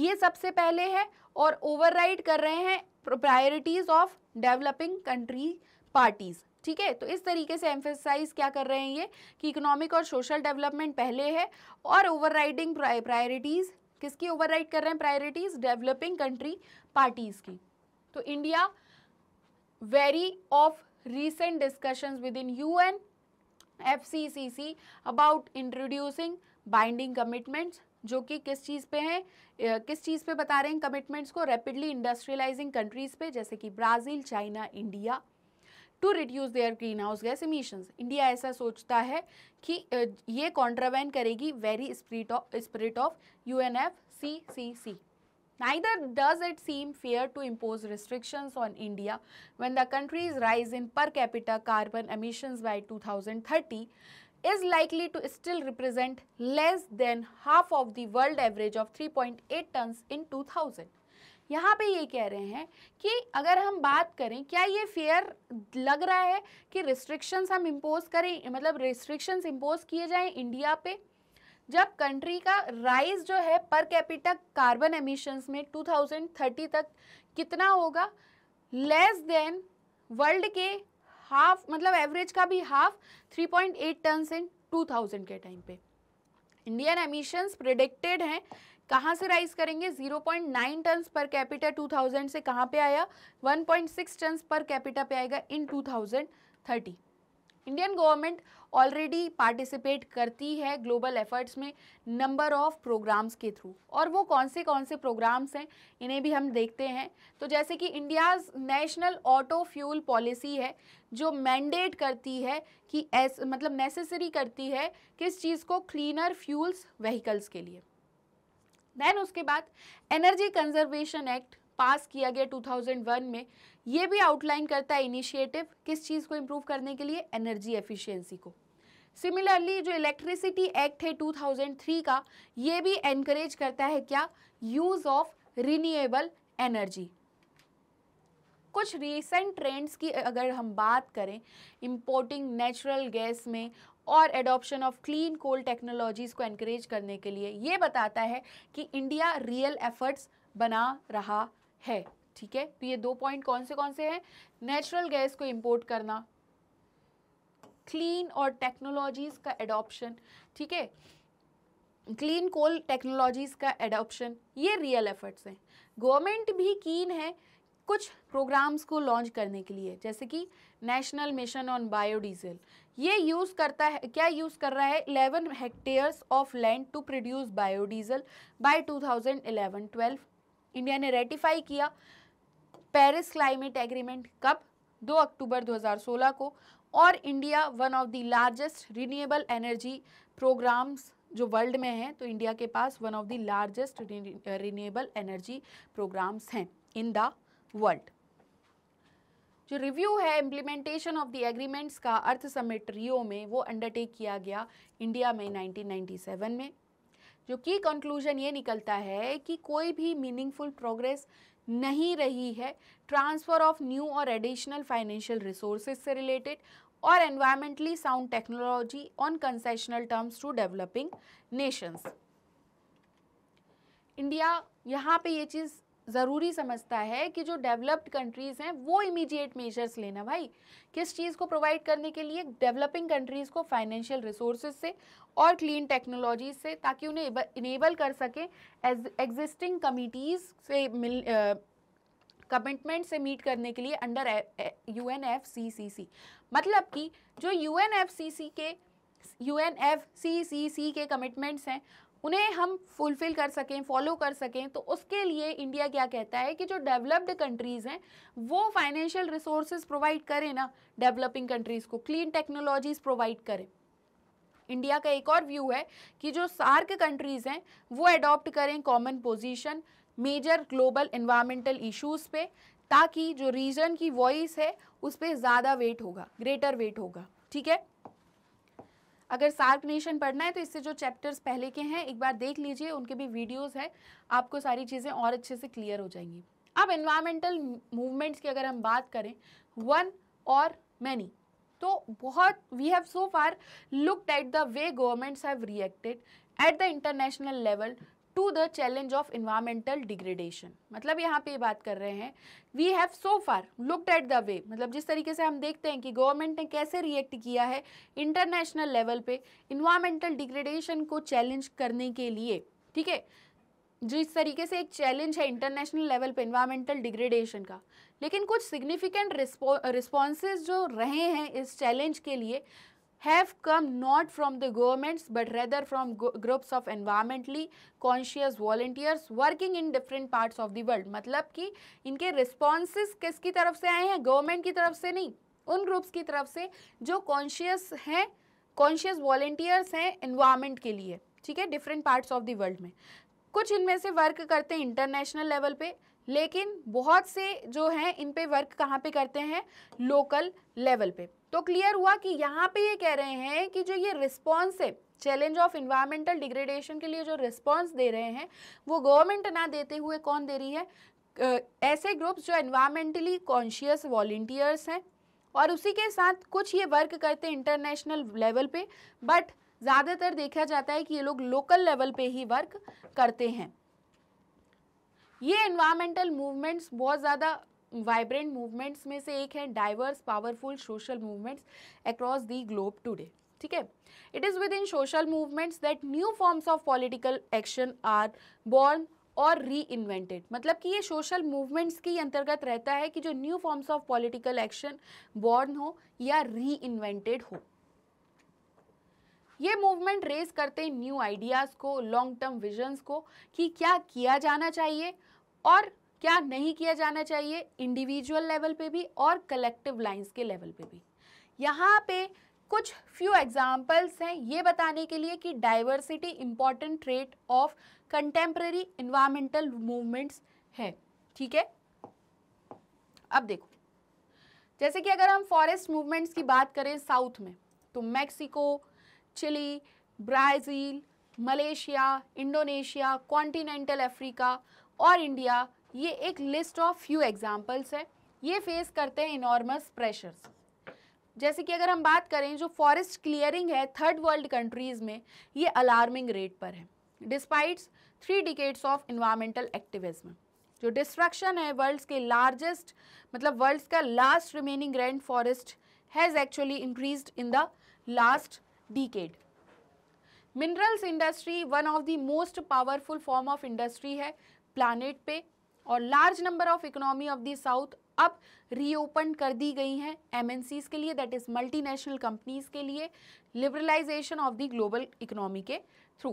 ये सबसे पहले है और ओवरराइड कर रहे हैं priorities of developing country parties ठीक है तो इस तरीके से एम्फेसाइज क्या कर रहे हैं ये कि इकोनॉमिक और सोशल डेवलपमेंट पहले है और ओवरराइडिंग प्रायोरिटीज़ किसकी ओवरराइड कर रहे हैं प्रायोरिटीज़ डेवलपिंग कंट्री पार्टीज़ की तो India wary of N F C C C about introducing binding commitments जो कि किस चीज़ पे हैं किस चीज़ पे बता रहे हैं कमिटमेंट्स को रैपिडली इंडस्ट्रियलाइजिंग कंट्रीज़ पे जैसे कि Brazil China India to reduce their green house gas India. India ऐसा सोचता है कि ये कॉन्ट्राबैन करेगी very spirit of spirit of U N F C C C Neither does it seem fair to impose restrictions on India when the country's rise in per capita carbon emissions by 2030 is likely to still represent less than half of the world average of 3.8 tons in 2000. यहाँ पे ये कह रहे हैं कि अगर हम बात करें क्या ये फेयर लग रहा है कि रिस्ट्रिक्शंस हम इम्पोज करें मतलब रिस्ट्रिक्शंस इम्पोज किए जाएं इंडिया पे जब कंट्री का राइज जो है पर कैपिटा कार्बन एमिशंस में 2030 तक कितना होगा लेस देन वर्ल्ड के हाफ मतलब एवरेज का भी हाफ 3.8 टन इन 2000 के टाइम पे इंडियन एमिशंस प्रिडिक्टेड हैं कहाँ से राइज करेंगे 0.9 टन्स पर कैपिटा 2000 से कहाँ पे आया 1.6 टन्स पर कैपिटा पे आएगा in 2030 Indian government already participate करती है ग्लोबल एफर्ट्स में नंबर ऑफ प्रोग्राम्स के थ्रू और वो कौन से कौन से प्रोग्राम्स हैं इन्हें भी हम देखते हैं तो जैसे कि India's national auto fuel policy है जो मैंडेट करती है कि एस मतलब नेसेसरी करती है किस चीज़ को क्लीनर फ्यूल्स व्हीकल्स के लिए देन उसके बाद एनर्जी कंजर्वेशन एक्ट पास किया गया 2001 में ये भी आउटलाइन करता है इनिशिएटिव किस चीज़ को इम्प्रूव करने के लिए एनर्जी एफिशिएंसी को सिमिलरली जो इलेक्ट्रिसिटी एक्ट है 2003 का ये भी एनकरेज करता है क्या यूज़ ऑफ रिन्यूएबल एनर्जी कुछ रिसेंट ट्रेंड्स की अगर हम बात करें इंपोर्टिंग नेचुरल गैस में और adoption of clean coal technologies को एनकरेज करने के लिए ये बताता है कि इंडिया रियल एफर्ट्स बना रहा है ठीक है तो ये दो पॉइंट कौन से कौन से हैं नेचुरल गैस को इम्पोर्ट करना क्लीन और टेक्नोलॉजीज़ का एडॉप्शन ठीक है क्लीन कोल टेक्नोलॉजीज़ का एडॉप्शन ये रियल एफर्ट्स हैं गवर्नमेंट भी कीन है कुछ प्रोग्राम्स को लॉन्च करने के लिए जैसे कि नेशनल मिशन ऑन बायोडीजल ये यूज़ करता है क्या यूज़ कर रहा है 11 hectares of land to produce biodiesel by 2011-12 India ने रेटिफाई किया पेरिस क्लाइमेट एग्रीमेंट कब 2 अक्टूबर 2016 को और India one of the largest renewable energy programmes जो वर्ल्ड में हैं तो इंडिया के पास one of the largest renewable energy programmes हैं इन द वर्ल्ड जो रिव्यू है इम्प्लीमेंटेशन ऑफ द एग्रीमेंट्स का अर्थ समिट रियो में वो अंडरटेक किया गया इंडिया में 1997 में जो की कंक्लूजन ये निकलता है कि कोई भी मीनिंगफुल प्रोग्रेस नहीं रही है ट्रांसफ़र ऑफ न्यू और एडिशनल फाइनेंशियल रिसोर्सेज से रिलेटेड और environmentally sound technology on concessional terms to developing nations India यहाँ पे ये चीज़ ज़रूरी समझता है कि जो डेवलप्ड कंट्रीज़ हैं वो इमीडिएट मेजर्स लेना भाई किस चीज़ को प्रोवाइड करने के लिए डेवलपिंग कंट्रीज़ को फाइनेंशियल रिसोर्स से और क्लीन टेक्नोलॉजीज से ताकि उन्हें इनेबल कर सके एग्जिस्टिंग कमिटीज़ से मिल कमिटमेंट से मीट करने के लिए under U N F C C C मतलब कि जो U N F C C के U N F C C C के कमिटमेंट्स हैं उन्हें हम फुलफ़िल कर सकें फॉलो कर सकें तो उसके लिए इंडिया क्या कहता है कि जो डेवलप्ड कंट्रीज़ हैं वो फाइनेंशियल रिसोर्सेज प्रोवाइड करें ना डेवलपिंग कंट्रीज़ को क्लीन टेक्नोलॉजीज़ प्रोवाइड करें इंडिया का एक और व्यू है कि जो सार्क कंट्रीज़ हैं वो अडॉप्ट करें common position major global environmental issues पर ताकि जो रीजन की वॉइस है उस पर ज़्यादा वेट होगा ग्रेटर वेट होगा ठीक है अगर सार्क नेशन पढ़ना है तो इससे जो चैप्टर्स पहले के हैं एक बार देख लीजिए उनके भी वीडियोस हैं आपको सारी चीज़ें और अच्छे से क्लियर हो जाएंगी अब इन्वायरमेंटल मूवमेंट्स की अगर हम बात करें वन और मैनी तो बहुत we have so far looked at the way governments have reacted at the international level to the challenge of environmental degradation मतलब यहाँ पे बात कर रहे हैं we have so far looked at the way मतलब जिस तरीके से हम देखते हैं कि गवर्नमेंट ने कैसे रिएक्ट किया है इंटरनेशनल लेवल पे इन्वायरमेंटल डिग्रेडेशन को चैलेंज करने के लिए ठीक है जिस तरीके से एक चैलेंज है इंटरनेशनल लेवल पे इन्वायरमेंटल डिग्रेडेशन का लेकिन कुछ सिग्निफिकेंट रिस्पॉन्सेज जो रहे हैं इस चैलेंज के लिए have come not from the governments but rather from groups of environmentally conscious volunteers working in different parts of the world मतलब कि इनके responses किसकी तरफ से आए हैं गवर्नमेंट की तरफ से नहीं उन ग्रुप्स की तरफ से जो कॉन्शियस हैं कॉन्शियस वॉल्टियर्स हैं इन्वामेंट के लिए ठीक है different parts of the world में कुछ इनमें से वर्क करते हैं इंटरनेशनल लेवल पे लेकिन बहुत से जो हैं इन पे वर्क कहाँ पे करते हैं लोकल लेवल पे तो क्लियर हुआ कि यहाँ पे ये कह रहे हैं कि जो ये रिस्पॉन्स है चैलेंज ऑफ इन्वायरमेंटल डिग्रेडेशन के लिए जो रिस्पॉन्स दे रहे हैं वो गवर्नमेंट ना देते हुए कौन दे रही है ऐसे ग्रुप्स जो इन्वायरमेंटली कॉन्शियस वॉल्टियर्स हैं और उसी के साथ कुछ ये वर्क करते इंटरनेशनल लेवल पे बट ज़्यादातर देखा जाता है कि ये लोग लोकल लेवल पे ही वर्क करते हैं ये इन्वायरमेंटल मूवमेंट्स बहुत ज़्यादा वाइब्रेंट मूवमेंट्स में से एक है diverse powerful social movements across the globe today ठीक है it is within social movements that new forms of political action are born और री इन्वेंटेड मतलब कि ये सोशल मूवमेंट्स के अंतर्गत रहता है कि जो new forms of political action born हो या री इन्वेंटेड हो ये मूवमेंट रेज करते हैं न्यू आइडियाज़ को लॉन्ग टर्म विजन्स को कि क्या किया जाना चाहिए और क्या नहीं किया जाना चाहिए इंडिविजुअल लेवल पे भी और कलेक्टिव लाइंस के लेवल पे भी यहाँ पे कुछ फ्यू एग्जाम्पल्स हैं ये बताने के लिए कि diversity important trait of contemporary environmental movements है ठीक है अब देखो जैसे कि अगर हम फॉरेस्ट मूवमेंट्स की बात करें साउथ में तो Mexico Chile Brazil Malaysia Indonesia continental Africa और इंडिया ये एक लिस्ट ऑफ फ्यू एग्जाम्पल्स है ये फेस करते हैं इनॉर्मस प्रेशर्स जैसे कि अगर हम बात करें जो फॉरेस्ट क्लियरिंग है थर्ड वर्ल्ड कंट्रीज़ में ये अलार्मिंग रेट पर है despite three decades of environmental activism जो डिस्ट्रक्शन है वर्ल्ड्स के लार्जेस्ट मतलब वर्ल्ड्स का last remaining grand forest has actually increase in the last decade minerals industry one of the most powerful form of industry है planet पे और large number of economy of the south अब reopen कर दी गई हैं MNCs के लिए दैट इज़ मल्टीनेशनल कंपनीज के लिए liberalisation of the global economy के थ्रू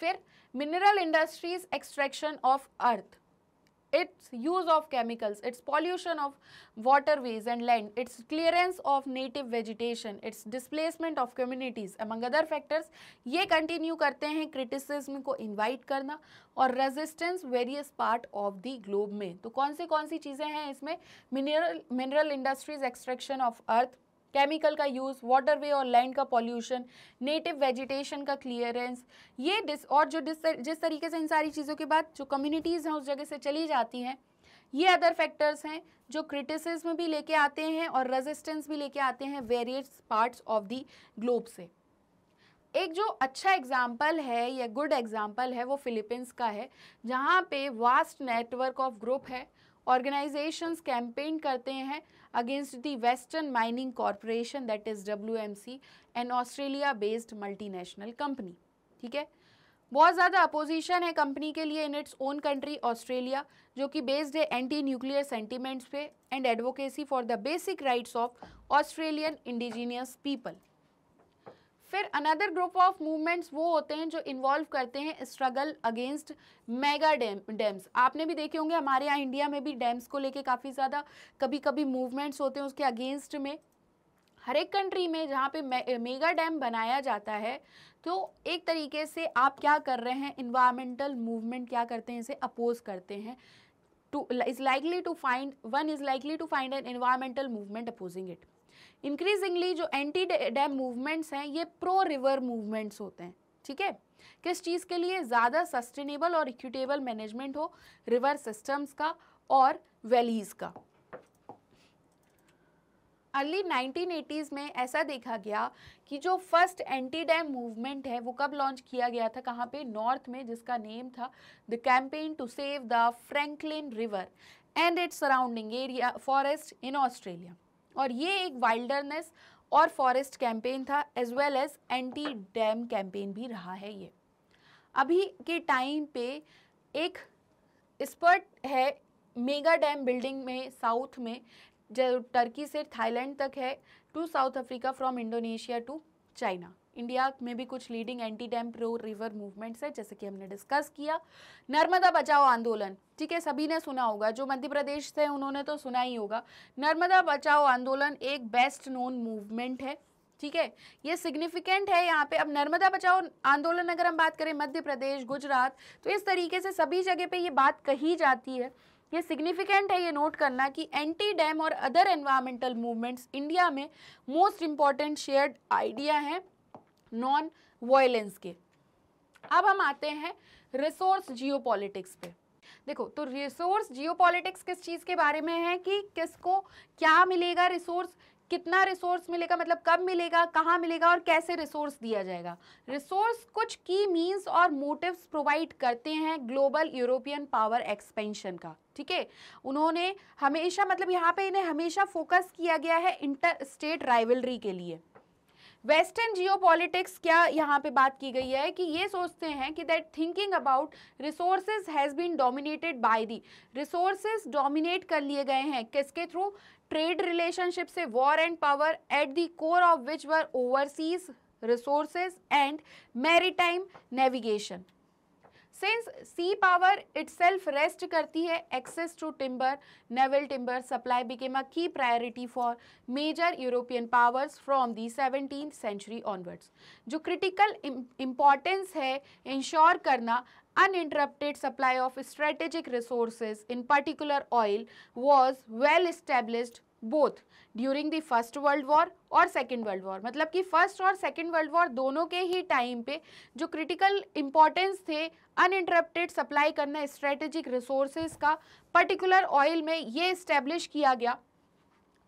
फिर mineral industries extraction of earth its use of chemicals, its pollution of waterways and land, its clearance of native vegetation, its displacement of communities among other factors ये continue करते हैं criticism को invite करना और resistance various part of the globe में तो कौन सी कौन सी चीज़ें हैं इसमें mineral mineral industries extraction of earth chemical का यूज़ वाटर वे और लैंड का पॉल्यूशन नेटिव वेजिटेशन का क्लियरेंस ये डिस और जो डिस जिस तरीके से इन सारी चीज़ों के बाद जो कम्युनिटीज़ हैं उस जगह से चली जाती हैं ये अदर फैक्टर्स हैं जो क्रिटिसिज्म भी लेके आते हैं और रेजिस्टेंस भी लेके आते हैं various parts of the globe से एक जो अच्छा एग्जाम्पल है या गुड एग्जाम्पल है वो फिलीपींस का है जहाँ पे वास्ट नेटवर्क ऑफ ग्रुप है ऑर्गेनाइजेशंस कैंपेन करते हैं against the Western Mining Corporation that is WMC, an Australia-based multinational company. ठीक है बहुत ज़्यादा अपोजिशन है कंपनी के लिए in its own country Australia जो कि बेस्ड है एंटी न्यूक्लियर सेंटीमेंट्स पे and advocacy for the basic rights of Australian indigenous people फिर अनदर ग्रुप ऑफ मूवमेंट्स वो होते हैं जो इन्वॉल्व करते हैं struggle against mega dam dams आपने भी देखे होंगे हमारे यहाँ इंडिया में भी डैम्स को लेके काफ़ी ज़्यादा कभी कभी मूवमेंट्स होते हैं उसके अगेंस्ट में हर एक कंट्री में जहाँ पे मे, मेगा डैम बनाया जाता है तो एक तरीके से आप क्या कर रहे हैं इन्वामेंटल मूवमेंट क्या करते हैं इसे अपोज करते हैं to is likely to find one is likely to find an environmental movement opposing it increasingly जो एंटी डैम मूवमेंट्स हैं ये प्रो रिवर मूवमेंट्स होते हैं ठीक है किस चीज़ के लिए ज़्यादा सस्टेनेबल और इक्विटेबल मैनेजमेंट हो रिवर सिस्टम्स का और वैलीज़ का अर्ली 1980s में ऐसा देखा गया कि जो फर्स्ट एंटी डैम मूवमेंट है वो कब लॉन्च किया गया था कहाँ पे नॉर्थ में जिसका नेम था the campaign to save the Franklin river and its surrounding area forest in Australia और ये एक वाइल्डरनेस और फॉरेस्ट कैंपेन था as well as anti dam campaign भी रहा है ये अभी के टाइम पे एक एक्सपर्ट है मेगा डैम बिल्डिंग में साउथ में जो टर्की से थाईलैंड तक है to South Africa from Indonesia to China India में भी कुछ leading anti dam pro river movements है जैसे कि हमने डिस्कस किया नर्मदा बचाओ आंदोलन ठीक है सभी ने सुना होगा जो मध्य प्रदेश से उन्होंने तो सुना ही होगा नर्मदा बचाओ आंदोलन एक बेस्ट नोन मूवमेंट है ठीक है ये सिग्निफिकेंट है यहाँ पे अब नर्मदा बचाओ आंदोलन अगर हम बात करें मध्य प्रदेश गुजरात तो इस तरीके से सभी जगह पे ये बात कही जाती है ये सिग्निफिकेंट है ये नोट करना कि एंटी डैम और अदर एनवायरमेंटल मूवमेंट्स इंडिया में मोस्ट इम्पॉर्टेंट शेयर्ड आइडिया हैं नॉन वायलेंस के अब हम आते हैं रिसोर्स जियोपॉलिटिक्स पे देखो तो रिसोर्स जियोपॉलिटिक्स किस चीज़ के बारे में है कि किसको क्या मिलेगा रिसोर्स कितना रिसोर्स मिलेगा मतलब कब मिलेगा कहाँ मिलेगा और कैसे रिसोर्स दिया जाएगा रिसोर्स कुछ की मींस और मोटिव्स प्रोवाइड करते हैं ग्लोबल यूरोपियन पावर एक्सपेंशन का ठीक है उन्होंने हमेशा मतलब यहाँ पे इन्हें हमेशा फोकस किया गया है इंटर स्टेट राइवलरी के लिए वेस्टर्न जियो क्या यहाँ पे बात की गई है कि ये सोचते हैं कि that thinking about resources has been dominated by the resources dominate कर लिए गए हैं किसके थ्रू ट्रेड रिलेशनशिप से war and power at the core of which were overseas resources and maritime navigation since sea power self rest करती है access to timber naval timber supply became a key priority for major European powers from the seventeen century onwards जो critical importance है ensure करना uninterrupted supply of strategic resources in particular oil was well established both during the first world war और second world war मतलब कि first और second world war दोनों के ही time पे जो क्रिटिकल इम्पॉर्टेंस थे अनइंटरप्टेड सप्लाई करना स्ट्रेटेजिक रिसोर्सेज का पर्टिकुलर ऑयल में ये इस्टेब्लिश किया गया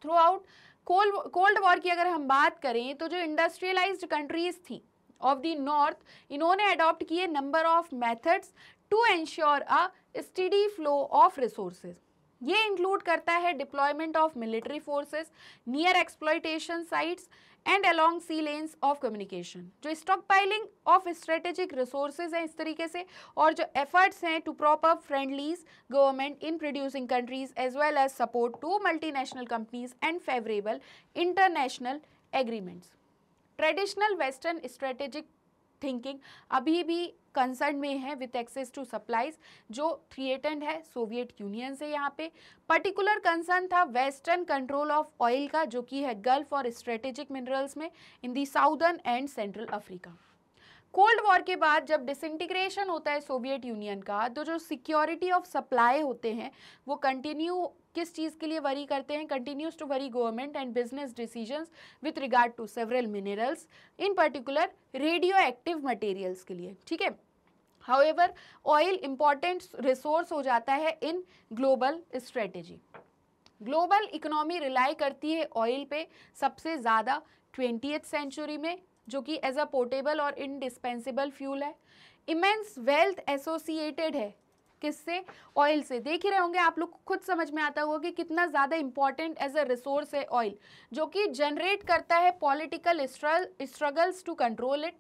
throughout cold cold war की अगर हम बात करें तो जो इंडस्ट्रियलाइज्ड कंट्रीज़ थी ऑफ दी नॉर्थ इन्होंने अडॉप्ट किए number of methods to ensure a steady flow of resources ये इंक्लूड करता है deployment of military forces near exploitation sites and along sea lanes of communication जो stock piling of strategic resources हैं इस तरीके से और जो एफर्ट्स हैं to prop up friendlies government in producing countries as well as support to multinational companies and favourable international agreements traditional western strategic thinking अभी भी कंसर्न में है विथ एक्सेस टू सप्लाईज जो थ्रिएटेंड है सोवियत यूनियन से यहाँ पे पर्टिकुलर कंसर्न था वेस्टर्न कंट्रोल ऑफ ऑयल का जो कि है गल्फ और स्ट्रेटेजिक मिनरल्स में in the southern and central Africa cold war के बाद जब डिसइंटीग्रेशन होता है सोवियत यूनियन का तो जो सिक्योरिटी ऑफ सप्लाई होते हैं वो कंटिन्यू किस चीज़ के लिए वरी करते हैं continues to worry government and business decision with regard to several minerals in particular radioactive materials के लिए ठीक है हाउएवर ऑयल इम्पॉर्टेंट रिसोर्स हो जाता है in global strategy global economy rely करती है ऑयल पे सबसे ज़्यादा ट्वेंटी सेंचुरी में जो कि एज अ पोर्टेबल और इनडिस्पेंसिबल फ्यूल है इमेंस वेल्थ एसोसिएटेड है किससे ऑयल से देख ही रहे होंगे आप लोग खुद समझ में आता होगा कि कितना ज़्यादा इंपॉर्टेंट एज अ रिसोर्स है ऑयल जो कि जनरेट करता है political struggles to control it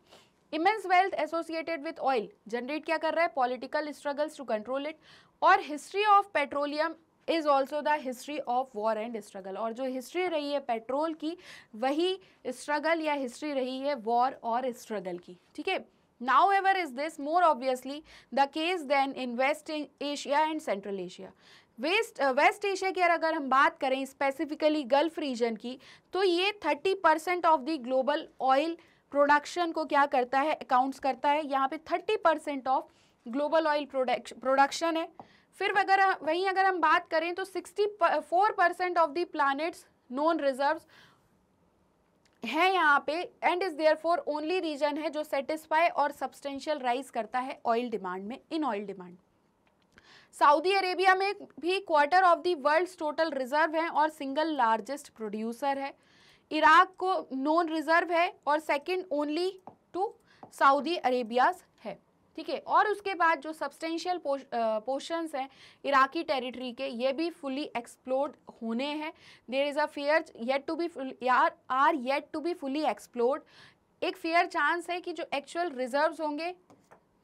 immense wealth associated with oil generate क्या कर रहा है political struggles to control it और history of petroleum is also the history of war and struggle और जो हिस्ट्री रही है पेट्रोल की वही स्ट्रगल या हिस्ट्री रही है वॉर और स्ट्रगल की ठीक है now ever is this more obviously the case than in West Asia and Central Asia West West Asia की अगर हम बात करें स्पेसिफिकली गल्फ रीजन की तो ये 30 percent of the global oil production को क्या करता है अकाउंट्स करता है यहाँ पे 30 percent of global oil production है फिर अगर वहीं अगर हम बात करें तो 64 percent of the planet's known reserves है यहाँ पे and is there for only region है जो सेटिस्फाई और सब्सटेंशियल राइज करता है ऑयल डिमांड में in oil demand Saudi Arabia में भी quarter of the world's total reserve है और सिंगल लार्जेस्ट प्रोड्यूसर है इराक को नॉन रिजर्व है और second only to Saudi Arabia's ठीक है और उसके बाद जो सब्सटेंशियल पोर्शंस हैं इराकी टेरिटरी के ये भी फुली एक्सप्लोर्ड होने हैं there is a fair yet to be are are yet to be fully explored एक फेयर चांस है कि जो एक्चुअल रिजर्व होंगे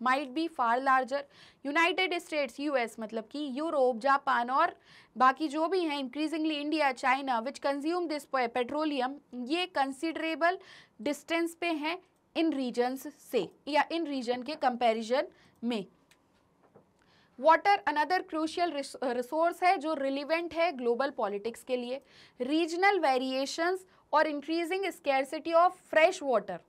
might be far larger United States एस मतलब कि यूरोप जापान और बाकी जो भी हैं increasingly India China which consume this petroleum ये कंसिडरेबल डिस्टेंस पे हैं इन रीजन से या इन रीजन के कंपेरिजन में वाटर अनदर क्रूशियल रिसोर्स है जो रिलीवेंट है ग्लोबल पॉलिटिक्स के लिए रीजनल वेरिएशंस और increasing scarcity of fresh water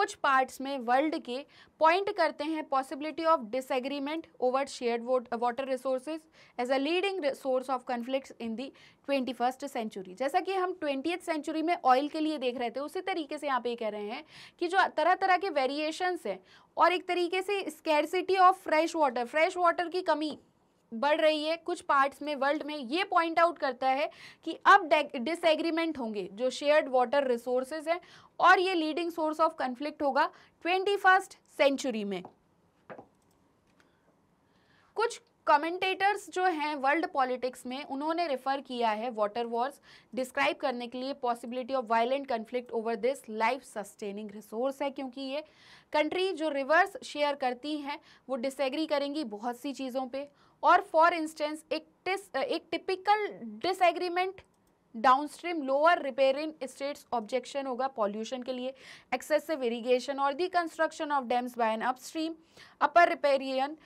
कुछ पार्ट्स में वर्ल्ड के पॉइंट करते हैं possibility of disagreement over share water resources as a leading source of conflict in the twenty first century जैसा कि हम ट्वेंटी सेंचुरी में ऑयल के लिए देख रहे थे उसी तरीके से यहाँ पे कह रहे हैं कि जो तरह तरह के वेरिएशंस हैं और एक तरीके से scarcity of fresh water fresh water की कमी बढ़ रही है कुछ पार्ट्स में वर्ल्ड में ये पॉइंट आउट करता है कि अब डिसएग्रीमेंट होंगे जो शेयर्ड वाटर रिसोर्सेज हैं और ये लीडिंग सोर्स ऑफ कंफ्लिक्ट होगा ट्वेंटी फर्स्ट सेंचुरी में कुछ कमेंटेटर्स जो हैं वर्ल्ड पॉलिटिक्स में उन्होंने रेफर किया है वाटर वॉर्स डिस्क्राइब करने के लिए possibility of violent conflict over this life sustaining resource है क्योंकि ये कंट्री जो रिवर्स शेयर करती हैं वो डिसएग्री करेंगी बहुत सी चीज़ों पे और फॉर इंस्टेंस एक टिस एक typical disagreement downstream lower riparian states objection होगा पॉल्यूशन के लिए एक्सेसिव इरिगेशन और the construction of dams by an upstream upper riparian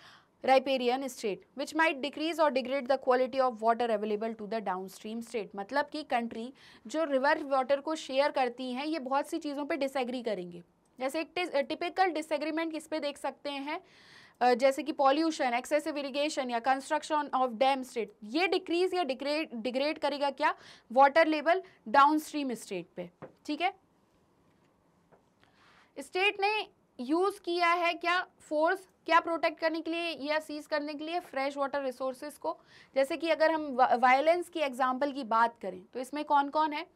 riparian state which might decrease और degrade the quality of water available to the downstream state मतलब कि country जो river water को share करती हैं ये बहुत सी चीज़ों पर डिसएग्री करेंगे जैसे एक टिपिकल डिसएग्रीमेंट किस पे देख सकते हैं जैसे कि पॉल्यूशन एक्सेसिव इरिगेशन या कंस्ट्रक्शन ऑफ डैम स्टेट ये डिक्रीज या डिग्रेड डिग्रेड करेगा क्या वाटर लेवल डाउनस्ट्रीम स्टेट पे ठीक है स्टेट ने यूज किया है क्या फोर्स क्या प्रोटेक्ट करने के लिए या सीज करने के लिए फ्रेश वाटर रिसोर्सेज को जैसे कि अगर हम वायलेंस की एग्जाम्पल की बात करें तो इसमें कौन कौन है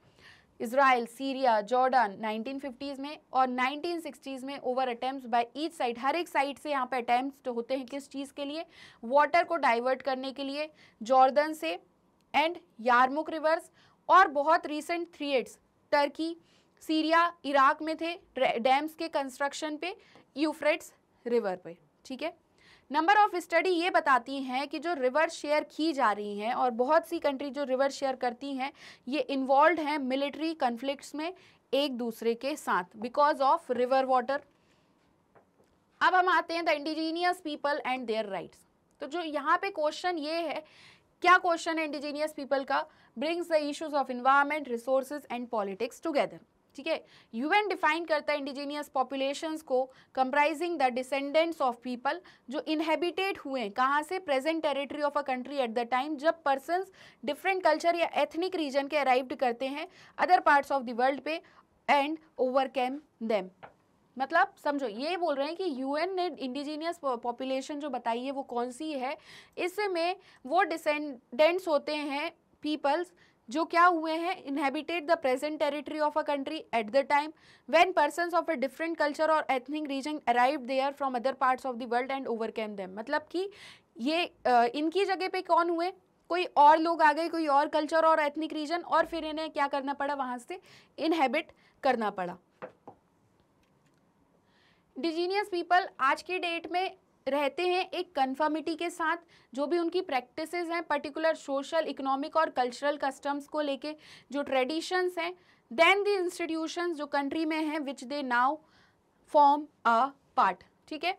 इसराइल सीरिया जॉर्डन 1950s में और 1960s में over attempt by each side हर एक साइड से यहाँ पे अटैम्प्ट तो होते हैं किस चीज़ के लिए वाटर को डाइवर्ट करने के लिए जॉर्डन से एंड यारमुक रिवर्स और बहुत recent three Turkey Syria Iraq में थे डैम्स के कंस्ट्रक्शन पे यूफ्रेट्स रिवर पे ठीक है नंबर ऑफ स्टडी ये बताती हैं कि जो रिवर्स शेयर की जा रही हैं और बहुत सी कंट्री जो रिवर्स शेयर करती हैं ये इन्वॉल्व हैं मिलिट्री कन्फ्लिक्ट में एक दूसरे के साथ बिकॉज ऑफ रिवर वाटर अब हम आते हैं the indigenous people and their rights तो जो यहाँ पे क्वेश्चन ये है क्या क्वेश्चन है इंडिजीनियस पीपल का brings the issues of environment resources and politics together ठीक है यूएन डिफाइन करता है इंडिजीनियस पॉपुलेशन को comprising the descendants of people जो इनहेबिटेड हुए हैं कहाँ से present territory of a country at the time जब पर्सन डिफरेंट कल्चर या एथनिक रीजन के अराइव्ड करते हैं other parts of the world पे एंड ओवरकेम देम मतलब समझो ये बोल रहे हैं कि यूएन ने इंडिजीनियस पॉपुलेशन जो बताई है वो कौन सी है इसमें वो डिसेंडेंट्स होते हैं पीपल्स जो क्या हुए हैं inhabited the present territory of a country at the time when person of a different culture और ethnic region arrive there from other parts of the world and overcame them मतलब कि ये इनकी जगह पे कौन हुए कोई और लोग आ गए कोई और कल्चर और एथनिक रीजन और फिर इन्हें क्या करना पड़ा वहाँ से इनहेबिट करना पड़ा डिजीनियस पीपल आज की डेट में रहते हैं एक कन्फर्मिटी के साथ जो भी उनकी प्रैक्टिसेस हैं पर्टिकुलर सोशल इकोनॉमिक और कल्चरल कस्टम्स को लेके जो ट्रेडिशंस हैं देन द इंस्टीट्यूशंस जो कंट्री में हैं which they now form a part ठीक है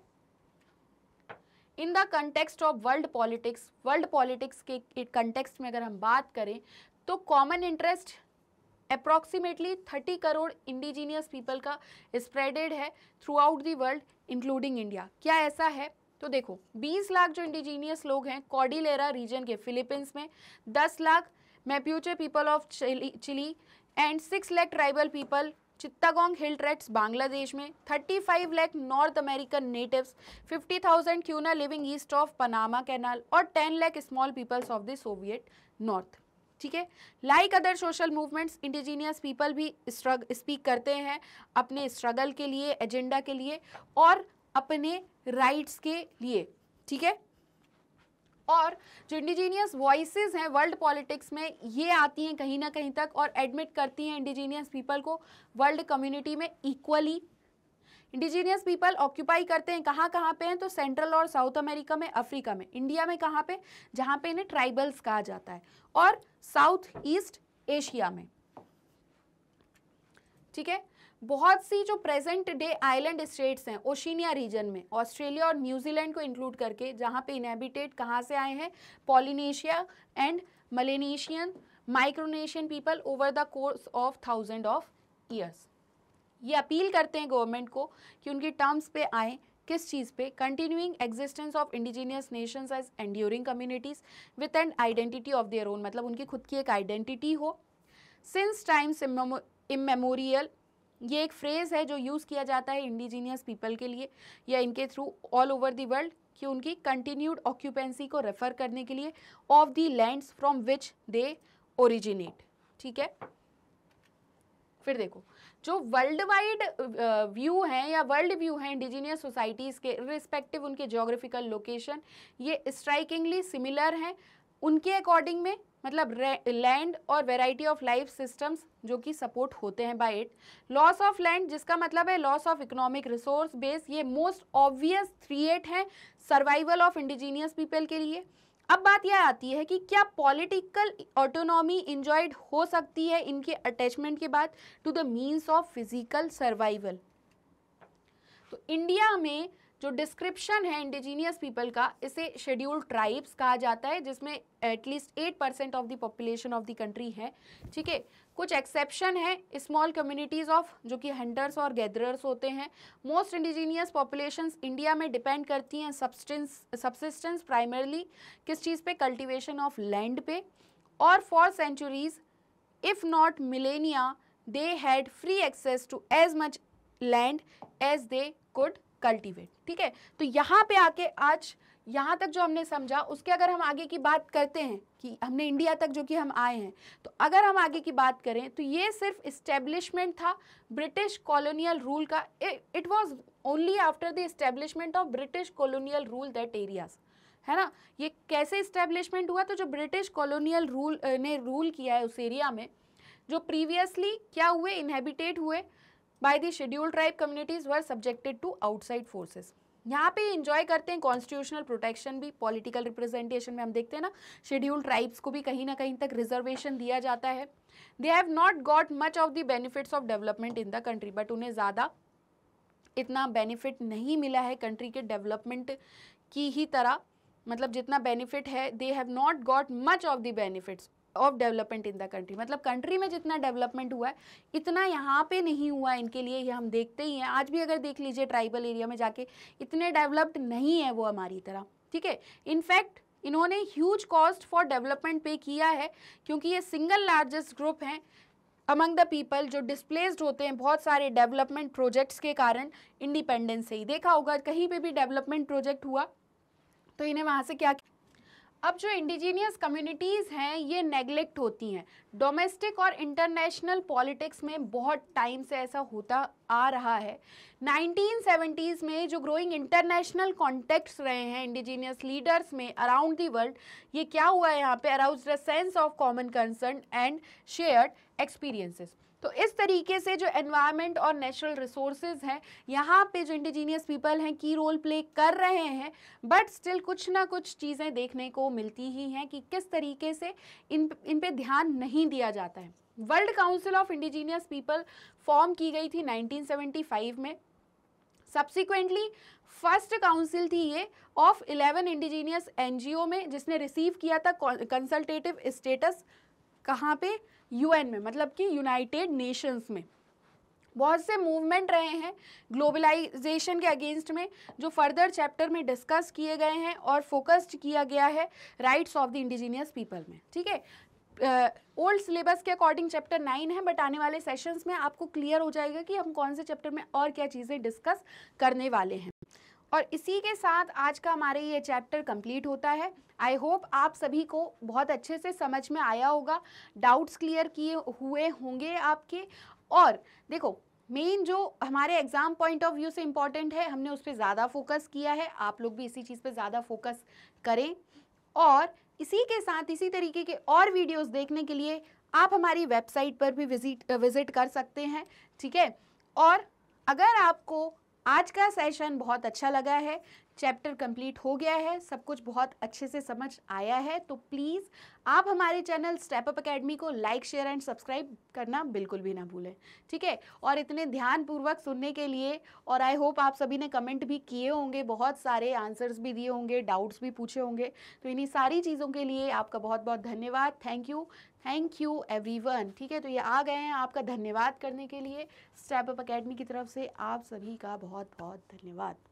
in the context of world politics world politics के कंटेक्सट में अगर हम बात करें तो common interest approximately 30 crore indigenous people का स्प्रेडेड है throughout the world including India क्या ऐसा है तो देखो 20 लाख जो इंडिजीनियस लोग हैं कॉडिलेरा रीजन के फिलीपींस में 10 lakh Mapuche people of Chile and 6 lakh tribal people Chittagong hill tracts Bangladesh में 35 lakh north American natives 50,000 Kuna living east of Panama canal और 10 lakh small peoples of the Soviet north ठीक है like other social movements indigenous people भी struggle speak करते हैं अपने struggle के लिए एजेंडा के लिए और अपने राइट्स के लिए ठीक है और जो इंडिजीनियस वॉइसेस हैं वर्ल्ड पॉलिटिक्स में ये आती हैं कहीं ना कहीं तक और एडमिट करती हैं इंडिजीनियस पीपल को वर्ल्ड कम्युनिटी में इक्वली इंडिजीनियस पीपल ऑक्यूपाई करते हैं कहाँ कहाँ पे हैं तो सेंट्रल और साउथ अमेरिका में अफ्रीका में इंडिया में कहाँ पे जहाँ पे इन्हें ट्राइबल्स कहा जाता है और साउथ ईस्ट एशिया में ठीक है बहुत सी जो प्रेजेंट डे आइलैंड स्टेट्स हैं ओशिनिया रीजन में ऑस्ट्रेलिया और न्यूजीलैंड को इंक्लूड करके जहाँ पे इनहेबिटेड कहाँ से आए हैं Polynesia and Melanesian Micronesian people over the course of thousand of years ये अपील करते हैं गवर्नमेंट को कि उनकी टर्म्स पे आए किस चीज़ पे continuing existence of indigenous nations as and communities with an identity of their own मतलब उनकी खुद की एक आइडेंटिटी हो सिंस टाइम्स इमेमोरियल ये एक फ्रेज़ है जो यूज़ किया जाता है इंडिजीनियस पीपल के लिए या इनके through all over the world कि उनकी कंटिन्यूड ऑक्यूपेंसी को रेफ़र करने के लिए of the lands from which they originate ठीक है फिर देखो जो वर्ल्ड वाइड व्यू हैं या वर्ल्ड व्यू हैं इंडिजीनियस सोसाइटीज़ के रिस्पेक्टिव उनके जोग्राफिकल लोकेशन ये स्ट्राइकिंगली सिमिलर हैं उनके अकॉर्डिंग में मतलब लैंड और वेराइटी ऑफ लाइफ सिस्टम्स जो कि सपोर्ट होते हैं by it loss of land जिसका मतलब है loss of economic resource base ये मोस्ट ऑब्वियस एट हैं सर्वाइवल ऑफ इंडिजीनियस पीपल के लिए अब बात यह आती है कि क्या पॉलिटिकल ऑटोनॉमी इंजॉयड हो सकती है इनके अटैचमेंट के बाद to the means of physical survival तो इंडिया में जो डिस्क्रिप्शन है इंडिजीनियस पीपल का इसे शेड्यूल्ड ट्राइब्स कहा जाता है जिसमें at least eight percent of the population of the country है ठीक है कुछ एक्सेप्शन है स्मॉल कम्युनिटीज़ ऑफ जो कि हंटर्स और गैदरर्स होते हैं मोस्ट इंडिजीनियस पॉपुलेशंस इंडिया में डिपेंड करती हैं सब्सटेंस सब्सिस्टेंस प्राइमरली किस चीज़ पे कल्टिवेशन ऑफ लैंड पे और for centuries if not millennia they had free access to as much land as they could cultivate ठीक है तो यहाँ पे आके आज यहाँ तक जो हमने समझा उसके अगर हम आगे की बात करते हैं कि हमने इंडिया तक जो कि हम आए हैं तो अगर हम आगे की बात करें तो ये सिर्फ इस्टेब्लिशमेंट था ब्रिटिश कॉलोनियल रूल का it was only after the establishment of British colonial rule that areas है ना ये कैसे इस्टेब्लिशमेंट हुआ तो जो ब्रिटिश कॉलोनियल रूल ने रूल किया है उस एरिया में जो प्रीवियसली क्या हुए इनहेबिटेट हुए by the scheduled tribe communities were subjected to outside forces यहाँ पे इंजॉय करते हैं कॉन्स्टिट्यूशनल प्रोटेक्शन भी पॉलिटिकल रिप्रेजेंटेशन में हम देखते हैं ना शेड्यूल ट्राइब्स को भी कहीं ना कहीं तक रिजर्वेशन दिया जाता है they have not got much of the benefits of development in the country but उन्हें ज़्यादा इतना बेनिफिट नहीं मिला है कंट्री के डेवलपमेंट की ही तरह मतलब जितना बेनिफिट है they have not got much of the benefits of development in the country मतलब कंट्री में जितना डेवलपमेंट हुआ है इतना यहाँ पे नहीं हुआ इनके लिए ये हम देखते ही हैं आज भी अगर देख लीजिए ट्राइबल एरिया में जाके इतने डेवलप्ड नहीं है वो हमारी तरह ठीक है इनफैक्ट इन्होंने ह्यूज कॉस्ट फॉर डेवलपमेंट पे किया है क्योंकि ये सिंगल लार्जेस्ट ग्रुप हैं अमंग द पीपल जो डिस्प्लेस्ड होते हैं बहुत सारे डेवलपमेंट प्रोजेक्ट्स के कारण इंडिपेंडेंस से ही देखा होगा कहीं पे भी डेवलपमेंट प्रोजेक्ट हुआ तो इन्हें वहाँ से क्या अब जो इंडिजीनियस कम्युनिटीज़ हैं ये नेग्लेक्ट होती हैं डोमेस्टिक और इंटरनेशनल पॉलिटिक्स में बहुत टाइम से ऐसा होता आ रहा है 1970s में जो ग्रोइंग इंटरनेशनल कॉन्टेक्ट्स रहे हैं इंडिजीनियस लीडर्स में अराउंड दी वर्ल्ड ये क्या हुआ है यहाँ पे arouse the sense of common concern and shared experiences तो इस तरीके से जो एनवायरनमेंट और नेचुरल रिसोर्सेज हैं यहाँ पे जो इंडिजीनियस पीपल हैं की रोल प्ले कर रहे हैं बट स्टिल कुछ ना कुछ चीज़ें देखने को मिलती ही हैं कि किस तरीके से इन इन पे ध्यान नहीं दिया जाता है world council of indigenous people form की गई थी 1975 में सब्सिक्वेंटली फर्स्ट काउंसिल थी ये ऑफ 11 इंडिजीनियस एनजीओ में जिसने रिसीव किया था कंसल्टेटिव स्टेटस कहाँ पे यूएन में मतलब कि यूनाइटेड नेशंस में बहुत से मूवमेंट रहे हैं ग्लोबलाइजेशन के अगेंस्ट में जो फर्दर चैप्टर में डिस्कस किए गए हैं और फोकस्ड किया गया है rights of the indigenous people में ठीक है ओल्ड सिलेबस के अकॉर्डिंग चैप्टर नाइन है बट आने वाले सेशंस में आपको क्लियर हो जाएगा कि हम कौन से चैप्टर में और क्या चीज़ें डिस्कस करने वाले हैं और इसी के साथ आज का हमारे ये चैप्टर कंप्लीट होता है आई होप आप सभी को बहुत अच्छे से समझ में आया होगा डाउट्स क्लियर किए हुए होंगे आपके और देखो मेन जो हमारे एग्ज़ाम पॉइंट ऑफ व्यू से इम्पॉर्टेंट है हमने उस पर ज़्यादा फोकस किया है आप लोग भी इसी चीज़ पे ज़्यादा फोकस करें और इसी के साथ इसी तरीके के और वीडियोस देखने के लिए आप हमारी वेबसाइट पर भी विजिट विज़िट कर सकते हैं ठीक है और अगर आपको आज का सेशन बहुत अच्छा लगा है चैप्टर कंप्लीट हो गया है सब कुछ बहुत अच्छे से समझ आया है तो प्लीज़ आप हमारे चैनल स्टेप अप अकेडमी को लाइक शेयर एंड सब्सक्राइब करना बिल्कुल भी ना भूलें ठीक है और इतने ध्यानपूर्वक सुनने के लिए और आई होप आप सभी ने कमेंट भी किए होंगे बहुत सारे आंसर्स भी दिए होंगे डाउट्स भी पूछे होंगे तो इन्हीं सारी चीज़ों के लिए आपका बहुत बहुत धन्यवाद thank you thank you every ठीक है तो ये आ गए हैं आपका धन्यवाद करने के लिए स्टेप अप अकेडमी की तरफ से आप सभी का बहुत बहुत धन्यवाद